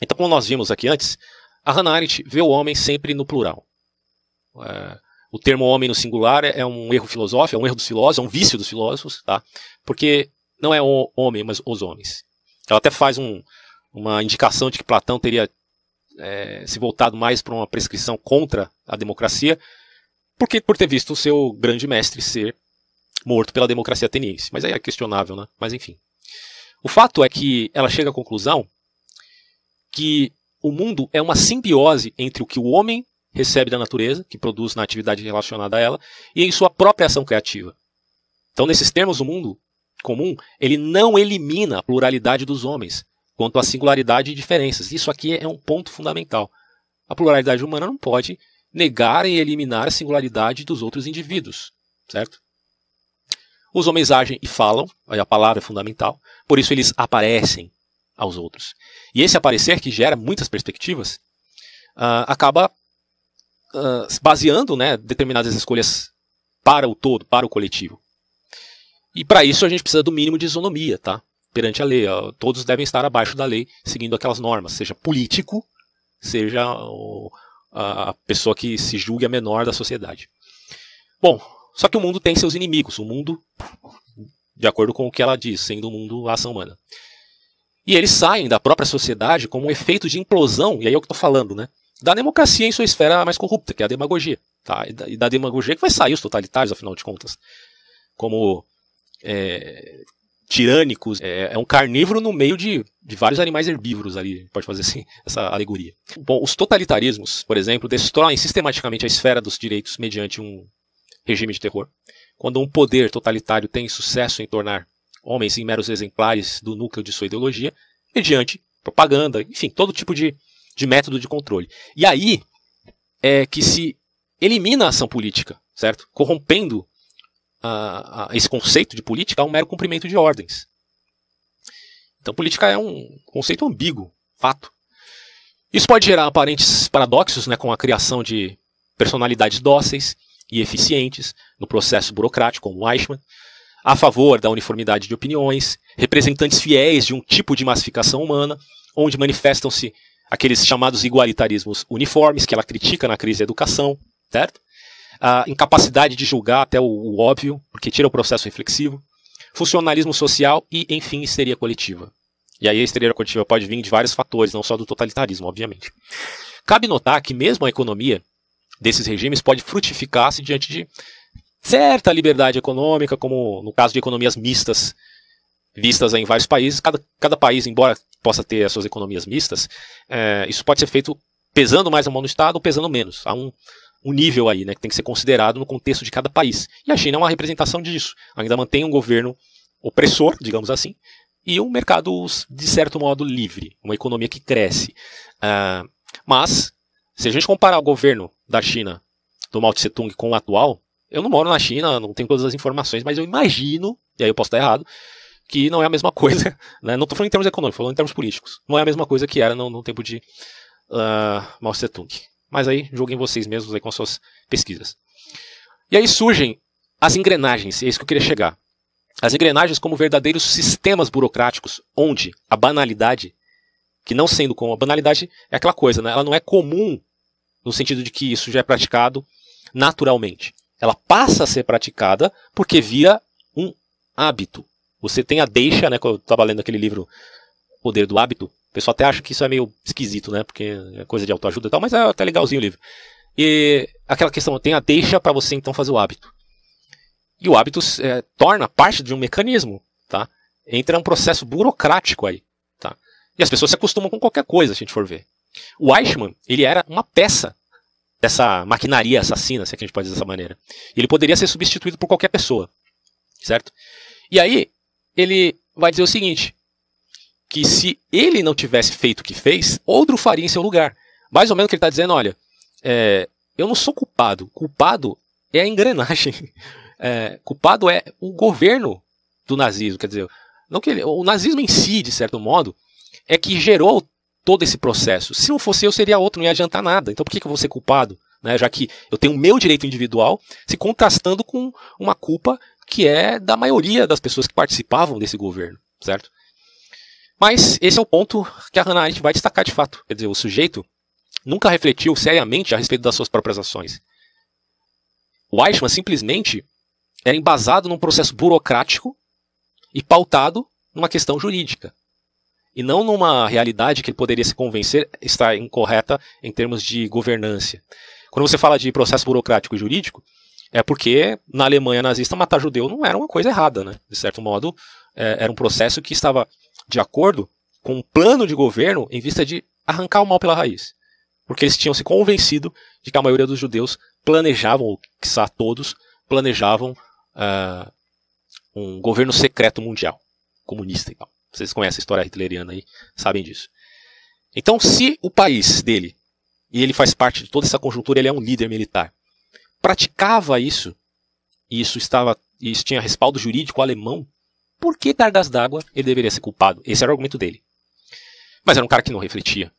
Então, como nós vimos aqui antes, a Hannah Arendt vê o homem sempre no plural. É, o termo homem no singular é um erro filosófico, é um erro dos filósofos, é um vício dos filósofos, tá? porque não é o homem, mas os homens. Ela até faz um, uma indicação de que Platão teria é, se voltado mais para uma prescrição contra a democracia, porque por ter visto o seu grande mestre ser morto pela democracia ateniense. Mas aí é questionável, né? Mas enfim. O fato é que ela chega à conclusão que o mundo é uma simbiose entre o que o homem recebe da natureza, que produz na atividade relacionada a ela, e em sua própria ação criativa. Então, nesses termos, o mundo comum, ele não elimina a pluralidade dos homens, quanto à singularidade e diferenças. Isso aqui é um ponto fundamental. A pluralidade humana não pode negar e eliminar a singularidade dos outros indivíduos, certo? Os homens agem e falam, aí a palavra é fundamental, por isso eles aparecem aos outros. E esse aparecer, que gera muitas perspectivas, uh, acaba uh, baseando né, determinadas escolhas para o todo, para o coletivo. E para isso a gente precisa do mínimo de isonomia, tá? Perante a lei. Ó, todos devem estar abaixo da lei, seguindo aquelas normas, seja político, seja o, a pessoa que se julgue a menor da sociedade. Bom, só que o mundo tem seus inimigos, o mundo, de acordo com o que ela diz, sendo o mundo a ação humana. E eles saem da própria sociedade como um efeito de implosão, e aí é o que estou falando, né? Da democracia em sua esfera mais corrupta, que é a demagogia. Tá? E, da, e da demagogia que vai sair os totalitários, afinal de contas. Como é, tirânicos, é, é, um carnívoro no meio de, de vários animais herbívoros ali, pode fazer assim, essa alegoria. Bom, os totalitarismos, por exemplo, destroem sistematicamente a esfera dos direitos mediante um regime de terror. Quando um poder totalitário tem sucesso em tornar homens em meros exemplares do núcleo de sua ideologia, mediante propaganda, enfim, todo tipo de, de método de controle. E aí é que se elimina a ação política, certo? Corrompendo a, esse conceito de política a um mero cumprimento de ordens. Então, política é um conceito ambíguo, fato. Isso pode gerar aparentes paradoxos né, com a criação de personalidades dóceis, e eficientes no processo burocrático, como Eichmann, a favor da uniformidade de opiniões, representantes fiéis de um tipo de massificação humana, onde manifestam-se aqueles chamados igualitarismos uniformes que ela critica na crise da educação, certo? A incapacidade de julgar até o, o óbvio, porque tira o processo reflexivo, funcionalismo social e, enfim, histeria coletiva. E aí a histeria coletiva pode vir de vários fatores, não só do totalitarismo, obviamente. Cabe notar que mesmo a economia desses regimes pode frutificar-se diante de certa liberdade econômica, como no caso de economias mistas vistas em vários países. Cada, cada país, embora possa ter as suas economias mistas, é, isso pode ser feito pesando mais a mão do Estado ou pesando menos. Há um, um nível aí né, que tem que ser considerado no contexto de cada país. E a China é uma representação disso. Ainda mantém um governo opressor, digamos assim, e um mercado, de certo modo, livre, uma economia que cresce. Uh, mas, se a gente comparar o governo da China do Mao Tse Tung com o atual, eu não moro na China, não tenho todas as informações, mas eu imagino, e aí eu posso estar errado, que não é a mesma coisa, né? não estou falando em termos econômicos, falando em termos políticos, não é a mesma coisa que era no, no tempo de uh, Mao Tse Tung. Mas aí julguem vocês mesmos aí com suas pesquisas. E aí surgem as engrenagens, é isso que eu queria chegar. As engrenagens como verdadeiros sistemas burocráticos, onde a banalidade, que não sendo como a banalidade é aquela coisa, né? ela não é comum no sentido de que isso já é praticado naturalmente. Ela passa a ser praticada porque vira um hábito. Você tem a deixa, né? Quando eu estava lendo aquele livro Poder do Hábito, o pessoal até acha que isso é meio esquisito, né? Porque é coisa de autoajuda e tal, mas é até legalzinho o livro. E aquela questão, tem a deixa para você então fazer o hábito. E o hábito é, torna parte de um mecanismo, tá? Entra um processo burocrático aí, tá? E as pessoas se acostumam com qualquer coisa, se a gente for ver. O Eichmann, ele era uma peça dessa maquinaria assassina, se é que a gente pode dizer dessa maneira. Ele poderia ser substituído por qualquer pessoa, certo? E aí, ele vai dizer o seguinte, que se ele não tivesse feito o que fez, outro faria em seu lugar. Mais ou menos que ele está dizendo, olha, é, eu não sou culpado, culpado é a engrenagem, é, culpado é o governo do nazismo, quer dizer, não que ele, o nazismo em si, de certo modo, é que gerou todo esse processo. Se não fosse eu, seria outro, não ia adiantar nada. Então por que, que eu vou ser culpado? Né? Já que eu tenho o meu direito individual se contrastando com uma culpa que é da maioria das pessoas que participavam desse governo, certo? Mas esse é o ponto que a Hannah Arendt vai destacar de fato. Quer dizer, o sujeito nunca refletiu seriamente a respeito das suas próprias ações. O Eichmann simplesmente era embasado num processo burocrático e pautado numa questão jurídica e não numa realidade que ele poderia se convencer está incorreta em termos de governância. Quando você fala de processo burocrático e jurídico, é porque na Alemanha nazista matar judeu não era uma coisa errada, né? De certo modo, é, era um processo que estava de acordo com um plano de governo em vista de arrancar o mal pela raiz. Porque eles tinham se convencido de que a maioria dos judeus planejavam, ou quiçá todos, planejavam uh, um governo secreto mundial, comunista e tal. Vocês conhecem a história hitleriana aí, sabem disso. Então, se o país dele, e ele faz parte de toda essa conjuntura, ele é um líder militar, praticava isso, e isso, estava, isso tinha respaldo jurídico alemão, por que cargas d'água ele deveria ser culpado? Esse era o argumento dele. Mas era um cara que não refletia.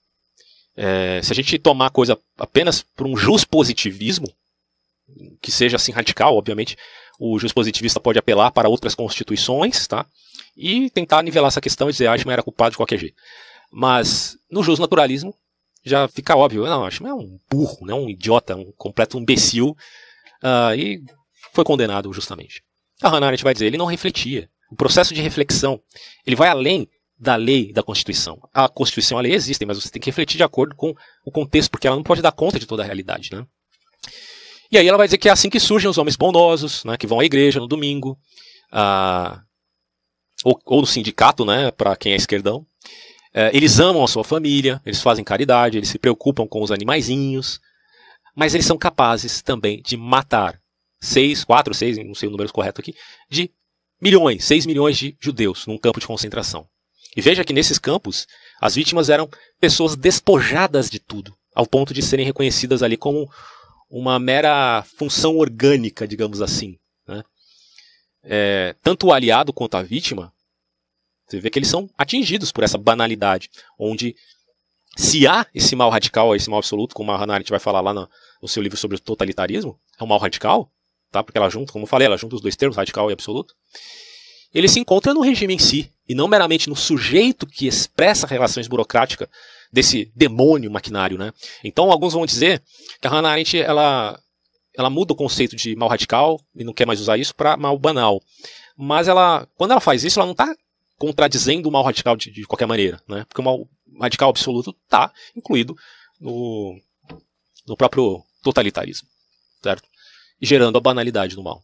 É, se a gente tomar a coisa apenas por um juspositivismo, que seja assim radical, obviamente, o positivista pode apelar para outras constituições, tá? E tentar nivelar essa questão e dizer ah, Eichmann era culpado de qualquer jeito. Mas no jus naturalismo já fica óbvio, não, Eichmann é um burro, né? um idiota, um completo imbecil, uh, e foi condenado justamente. A Hannah Arendt vai dizer, ele não refletia. O processo de reflexão, ele vai além da lei da Constituição. A Constituição e a lei existem, mas você tem que refletir de acordo com o contexto, porque ela não pode dar conta de toda a realidade, né? E aí ela vai dizer que é assim que surgem os homens bondosos, né, que vão à igreja no domingo, ah, ou, ou, no sindicato, né, para quem é esquerdão. É, eles amam a sua família, eles fazem caridade, eles se preocupam com os animaizinhos, mas eles são capazes também de matar seis, quatro, seis, não sei o número correto aqui, de milhões, seis milhões de judeus num campo de concentração. E veja que nesses campos as vítimas eram pessoas despojadas de tudo, ao ponto de serem reconhecidas ali como uma mera função orgânica, digamos assim. Né? É, tanto o aliado quanto a vítima, você vê que eles são atingidos por essa banalidade, onde se há esse mal radical, esse mal absoluto, como a Hannah Arendt vai falar lá no, no seu livro sobre o totalitarismo, é um mal radical, tá? porque ela junta, como eu falei, ela junta os dois termos, radical e absoluto, ele se encontra no regime em si, e não meramente no sujeito que expressa relações burocráticas desse demônio maquinário, né? Então alguns vão dizer que a Hannah Arendt ela ela muda o conceito de mal radical e não quer mais usar isso para mal banal. Mas ela, quando ela faz isso, ela não está contradizendo o mal radical de, de, qualquer maneira, né? Porque o mal radical absoluto está incluído no, no próprio totalitarismo, certo? E gerando a banalidade do mal.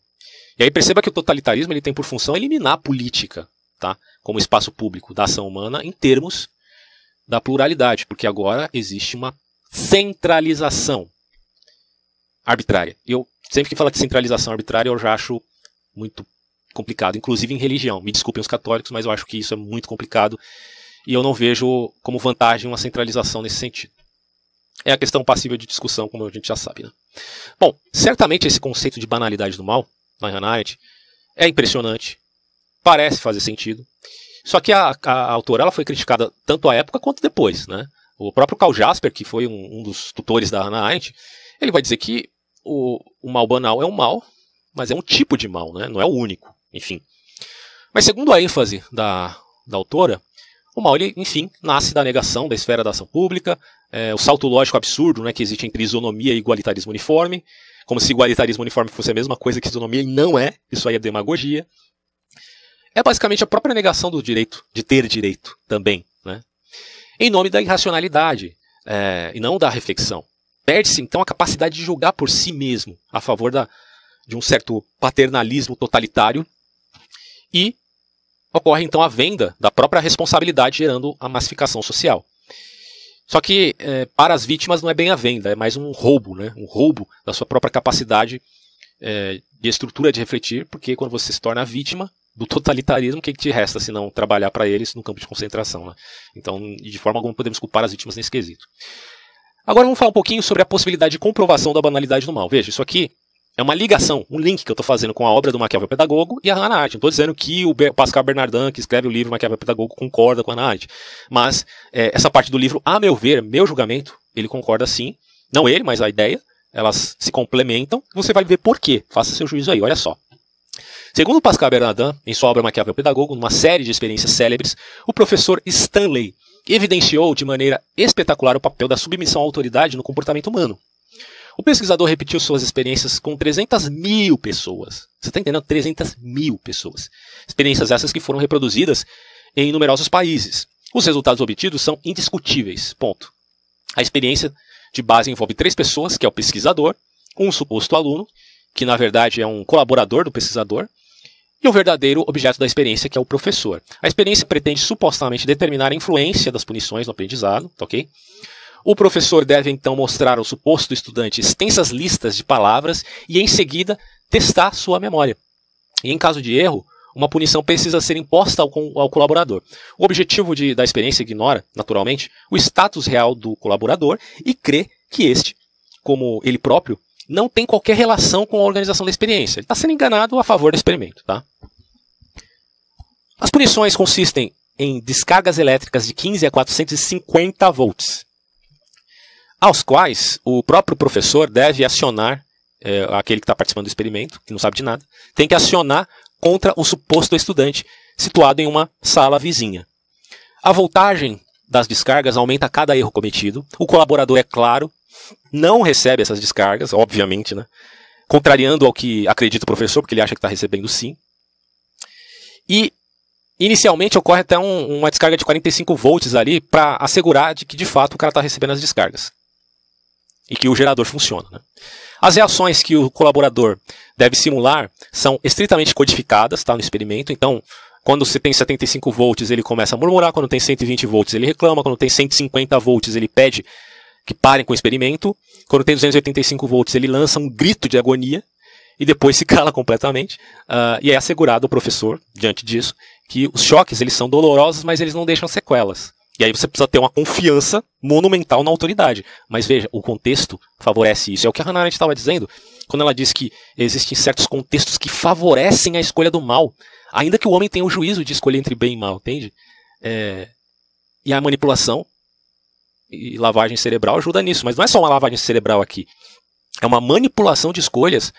E aí perceba que o totalitarismo ele tem por função eliminar a política, tá? Como espaço público da ação humana em termos da pluralidade, porque agora existe uma centralização arbitrária. Eu sempre que falo de centralização arbitrária, eu já acho muito complicado, inclusive em religião. Me desculpem os católicos, mas eu acho que isso é muito complicado e eu não vejo como vantagem uma centralização nesse sentido. É a questão passível de discussão, como a gente já sabe. Né? Bom, certamente esse conceito de banalidade do mal, na Hannah é impressionante, parece fazer sentido, só que a, a, autora ela foi criticada tanto à época quanto depois, né? O próprio Karl Jasper, que foi um, um dos tutores da Hannah Arendt, ele vai dizer que o, o, mal banal é um mal, mas é um tipo de mal, né? não é o único, enfim. Mas segundo a ênfase da, da autora, o mal, ele, enfim, nasce da negação da esfera da ação pública, é, o salto lógico absurdo né, que existe entre isonomia e igualitarismo uniforme, como se igualitarismo uniforme fosse a mesma coisa que isonomia, e não é, isso aí é demagogia é basicamente a própria negação do direito, de ter direito também, né? em nome da irracionalidade é, e não da reflexão. Perde-se, então, a capacidade de julgar por si mesmo, a favor da, de um certo paternalismo totalitário, e ocorre, então, a venda da própria responsabilidade, gerando a massificação social. Só que é, para as vítimas não é bem a venda, é mais um roubo, né? um roubo da sua própria capacidade é, de estrutura de refletir, porque quando você se torna vítima, do totalitarismo, o que, que te resta se não trabalhar para eles no campo de concentração? Né? Então, de forma alguma, podemos culpar as vítimas nesse quesito. Agora vamos falar um pouquinho sobre a possibilidade de comprovação da banalidade do mal. Veja, isso aqui é uma ligação, um link que eu estou fazendo com a obra do Maquiavel Pedagogo e a Hannah Arendt. Não estou dizendo que o Pascal Bernardin, que escreve o livro Maquiavel Pedagogo, concorda com a Hannah Arendt. Mas é, essa parte do livro, a meu ver, meu julgamento, ele concorda sim. Não ele, mas a ideia. Elas se complementam. Você vai ver por quê. Faça seu juízo aí, olha só. Segundo Pascal Bernardin, em sua obra Maquiavel Pedagogo, numa série de experiências célebres, o professor Stanley evidenciou de maneira espetacular o papel da submissão à autoridade no comportamento humano. O pesquisador repetiu suas experiências com 300 mil pessoas. Você está entendendo? 300 mil pessoas. Experiências essas que foram reproduzidas em numerosos países. Os resultados obtidos são indiscutíveis. Ponto. A experiência de base envolve três pessoas, que é o pesquisador, um suposto aluno, que na verdade é um colaborador do pesquisador, e o verdadeiro objeto da experiência, que é o professor. A experiência pretende supostamente determinar a influência das punições no aprendizado, tá ok? O professor deve então mostrar ao suposto estudante extensas listas de palavras e, em seguida, testar sua memória. E, em caso de erro, uma punição precisa ser imposta ao, ao colaborador. O objetivo de, da experiência ignora, naturalmente, o status real do colaborador e crê que este, como ele próprio, não tem qualquer relação com a organização da experiência. Ele está sendo enganado a favor do experimento. Tá? As punições consistem em descargas elétricas de 15 a 450 volts, aos quais o próprio professor deve acionar, é, aquele que está participando do experimento, que não sabe de nada, tem que acionar contra o suposto estudante situado em uma sala vizinha. A voltagem das descargas aumenta a cada erro cometido. O colaborador, é claro, não recebe essas descargas, obviamente, né? contrariando ao que acredita o professor, porque ele acha que está recebendo sim. E inicialmente ocorre até um, uma descarga de 45 volts ali para assegurar de que de fato o cara está recebendo as descargas e que o gerador funciona. Né? As reações que o colaborador deve simular são estritamente codificadas tá, no experimento, então quando você tem 75 volts, ele começa a murmurar. Quando tem 120 volts, ele reclama. Quando tem 150 volts, ele pede que parem com o experimento. Quando tem 285 volts, ele lança um grito de agonia e depois se cala completamente. Uh, e é assegurado o professor, diante disso, que os choques eles são dolorosos, mas eles não deixam sequelas. E aí você precisa ter uma confiança monumental na autoridade. Mas veja, o contexto favorece isso. É o que a Hannah Arendt estava dizendo quando ela diz que existem certos contextos que favorecem a escolha do mal. Ainda que o homem tenha o juízo de escolher entre bem e mal, entende? É... E a manipulação e lavagem cerebral ajuda nisso, mas não é só uma lavagem cerebral aqui. É uma manipulação de escolhas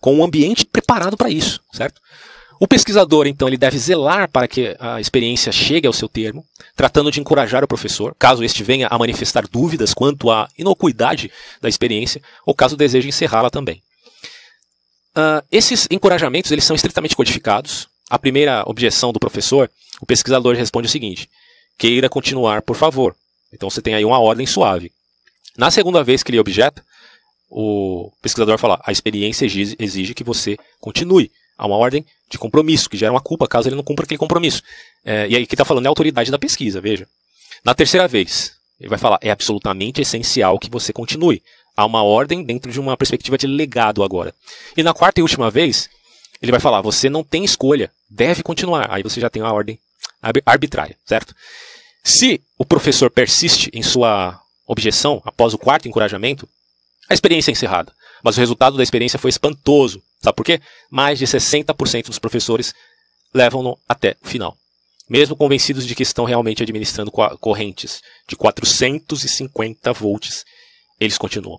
com um ambiente preparado para isso, certo? O pesquisador, então, ele deve zelar para que a experiência chegue ao seu termo, tratando de encorajar o professor, caso este venha a manifestar dúvidas quanto à inocuidade da experiência, ou caso deseje encerrá-la também. Uh, esses encorajamentos eles são estritamente codificados. A primeira objeção do professor, o pesquisador responde o seguinte: queira continuar, por favor. Então você tem aí uma ordem suave. Na segunda vez que ele objeta, o pesquisador fala: a experiência exige que você continue. Há uma ordem de compromisso, que gera uma culpa caso ele não cumpra aquele compromisso. É, e aí, que está falando é a autoridade da pesquisa, veja. Na terceira vez, ele vai falar: é absolutamente essencial que você continue. Há uma ordem dentro de uma perspectiva de legado agora. E na quarta e última vez, ele vai falar: você não tem escolha, deve continuar. Aí você já tem uma ordem arbitrária, certo? Se o professor persiste em sua objeção após o quarto encorajamento, a experiência é encerrada. Mas o resultado da experiência foi espantoso. Sabe por quê? Mais de 60% dos professores levam-no até o final. Mesmo convencidos de que estão realmente administrando correntes de 450 volts, eles continuam.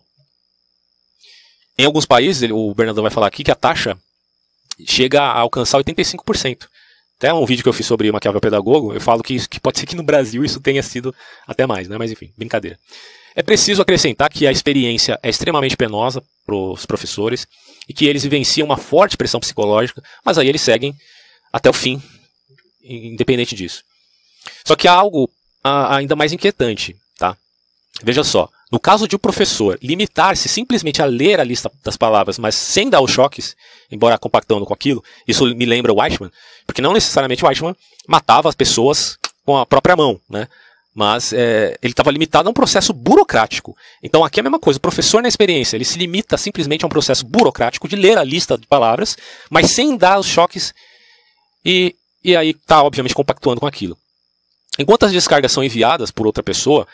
Em alguns países, o Bernardo vai falar aqui que a taxa chega a alcançar 85%. Até um vídeo que eu fiz sobre Maquiavel Pedagogo, eu falo que, isso, que pode ser que no Brasil isso tenha sido até mais, né? Mas enfim, brincadeira. É preciso acrescentar que a experiência é extremamente penosa para os professores e que eles vivenciam uma forte pressão psicológica, mas aí eles seguem até o fim, independente disso. Só que há algo ainda mais inquietante. Veja só, no caso de o um professor limitar-se simplesmente a ler a lista das palavras, mas sem dar os choques, embora compactando com aquilo, isso me lembra o Weichmann, porque não necessariamente Weichmann matava as pessoas com a própria mão, né? mas é, ele estava limitado a um processo burocrático. Então aqui é a mesma coisa, o professor na experiência, ele se limita simplesmente a um processo burocrático de ler a lista de palavras, mas sem dar os choques, e, e aí está obviamente compactuando com aquilo. Enquanto as descargas são enviadas por outra pessoa,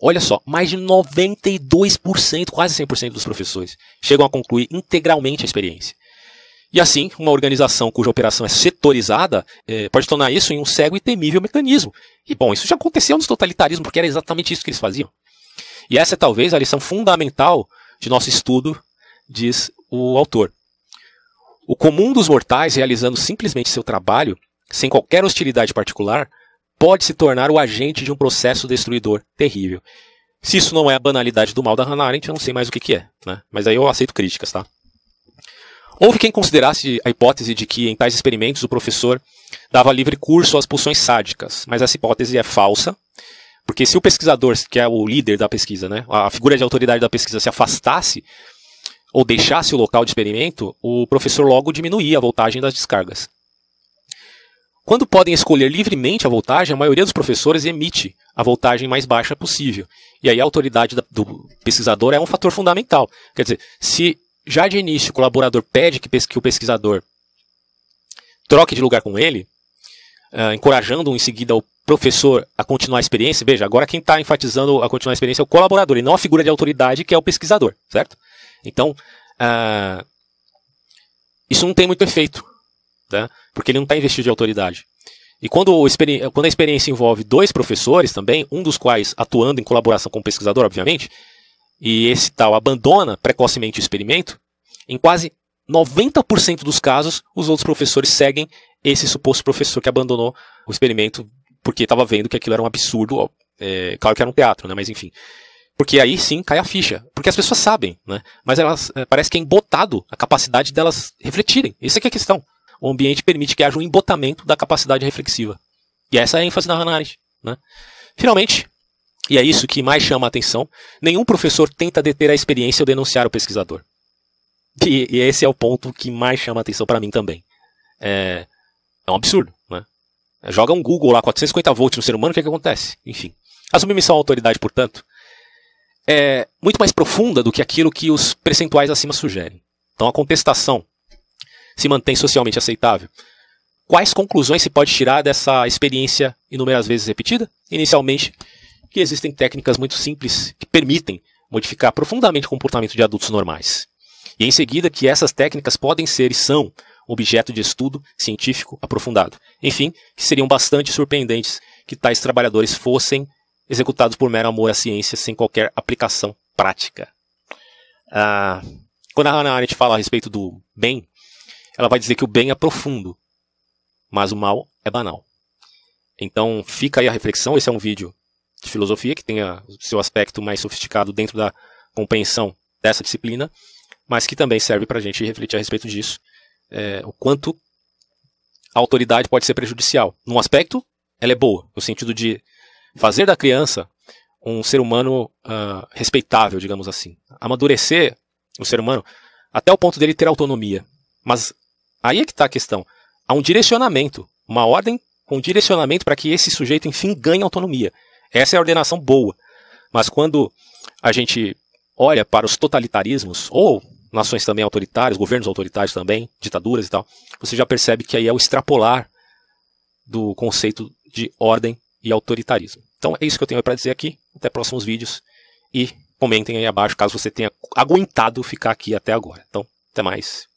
Olha só, mais de 92%, quase 100% dos professores chegam a concluir integralmente a experiência. E assim, uma organização cuja operação é setorizada é, pode tornar isso em um cego e temível mecanismo. E bom, isso já aconteceu nos totalitarismos, porque era exatamente isso que eles faziam. E essa é talvez a lição fundamental de nosso estudo, diz o autor. O comum dos mortais realizando simplesmente seu trabalho, sem qualquer hostilidade particular, pode se tornar o agente de um processo destruidor terrível. Se isso não é a banalidade do mal da Hannah Arendt, eu não sei mais o que, que é. Né? Mas aí eu aceito críticas, tá? Houve quem considerasse a hipótese de que em tais experimentos o professor dava livre curso às pulsões sádicas, mas essa hipótese é falsa, porque se o pesquisador, que é o líder da pesquisa, né, a figura de autoridade da pesquisa, se afastasse ou deixasse o local de experimento, o professor logo diminuía a voltagem das descargas. Quando podem escolher livremente a voltagem, a maioria dos professores emite a voltagem mais baixa possível. E aí a autoridade do pesquisador é um fator fundamental. Quer dizer, se já de início o colaborador pede que o pesquisador troque de lugar com ele, uh, ah, encorajando em seguida o professor a continuar a experiência. Veja, agora quem está enfatizando a continuar a experiência é o colaborador e não a figura de autoridade que é o pesquisador, certo? Então, uh, isso não tem muito efeito. Né? Porque ele não está investido de autoridade. E quando, quando, a experiência envolve dois professores também, um dos quais atuando em colaboração com o pesquisador, obviamente, e esse tal abandona precocemente o experimento, em quase 90% dos casos, os outros professores seguem esse suposto professor que abandonou o experimento porque estava vendo que aquilo era um absurdo. É, claro que era um teatro, né? mas enfim. Porque aí sim cai a ficha. Porque as pessoas sabem, né? mas elas, é, parece que é embotado a capacidade delas refletirem. Isso é que é a questão o ambiente permite que haja um embotamento da capacidade reflexiva. E essa é a ênfase da Hannah Arendt. Né? Finalmente, e é isso que mais chama a atenção, nenhum professor tenta deter a experiência ou denunciar o pesquisador. E, e esse é o ponto que mais chama a atenção para mim também. É, é um absurdo. Né? Joga um Google lá, 450 volts no ser humano, o que, é que acontece? Enfim. A submissão à autoridade, portanto, é muito mais profunda do que aquilo que os percentuais acima sugerem. Então a contestação se mantém socialmente aceitável. Quais conclusões se pode tirar dessa experiência inúmeras vezes repetida? Inicialmente, que existem técnicas muito simples que permitem modificar profundamente o comportamento de adultos normais. E em seguida, que essas técnicas podem ser e são objeto de estudo científico aprofundado. Enfim, que seriam bastante surpreendentes que tais trabalhadores fossem executados por mero amor à ciência, sem qualquer aplicação prática. Ah, quando a Hannah Arendt fala a respeito do bem, ela vai dizer que o bem é profundo, mas o mal é banal. Então fica aí a reflexão. Esse é um vídeo de filosofia que tem seu aspecto mais sofisticado dentro da compreensão dessa disciplina, mas que também serve para a gente refletir a respeito disso, é, o quanto a autoridade pode ser prejudicial. Num aspecto, ela é boa, no sentido de fazer da criança um ser humano uh, respeitável, digamos assim. Amadurecer o ser humano até o ponto dele ter autonomia. Mas Aí é que está a questão. Há um direcionamento, uma ordem com direcionamento para que esse sujeito, enfim, ganhe autonomia. Essa é a ordenação boa. Mas quando a gente olha para os totalitarismos, ou nações também autoritárias, governos autoritários também, ditaduras e tal, você já percebe que aí é o extrapolar do conceito de ordem e autoritarismo. Então é isso que eu tenho para dizer aqui. Até próximos vídeos e comentem aí abaixo caso você tenha aguentado ficar aqui até agora. Então, até mais.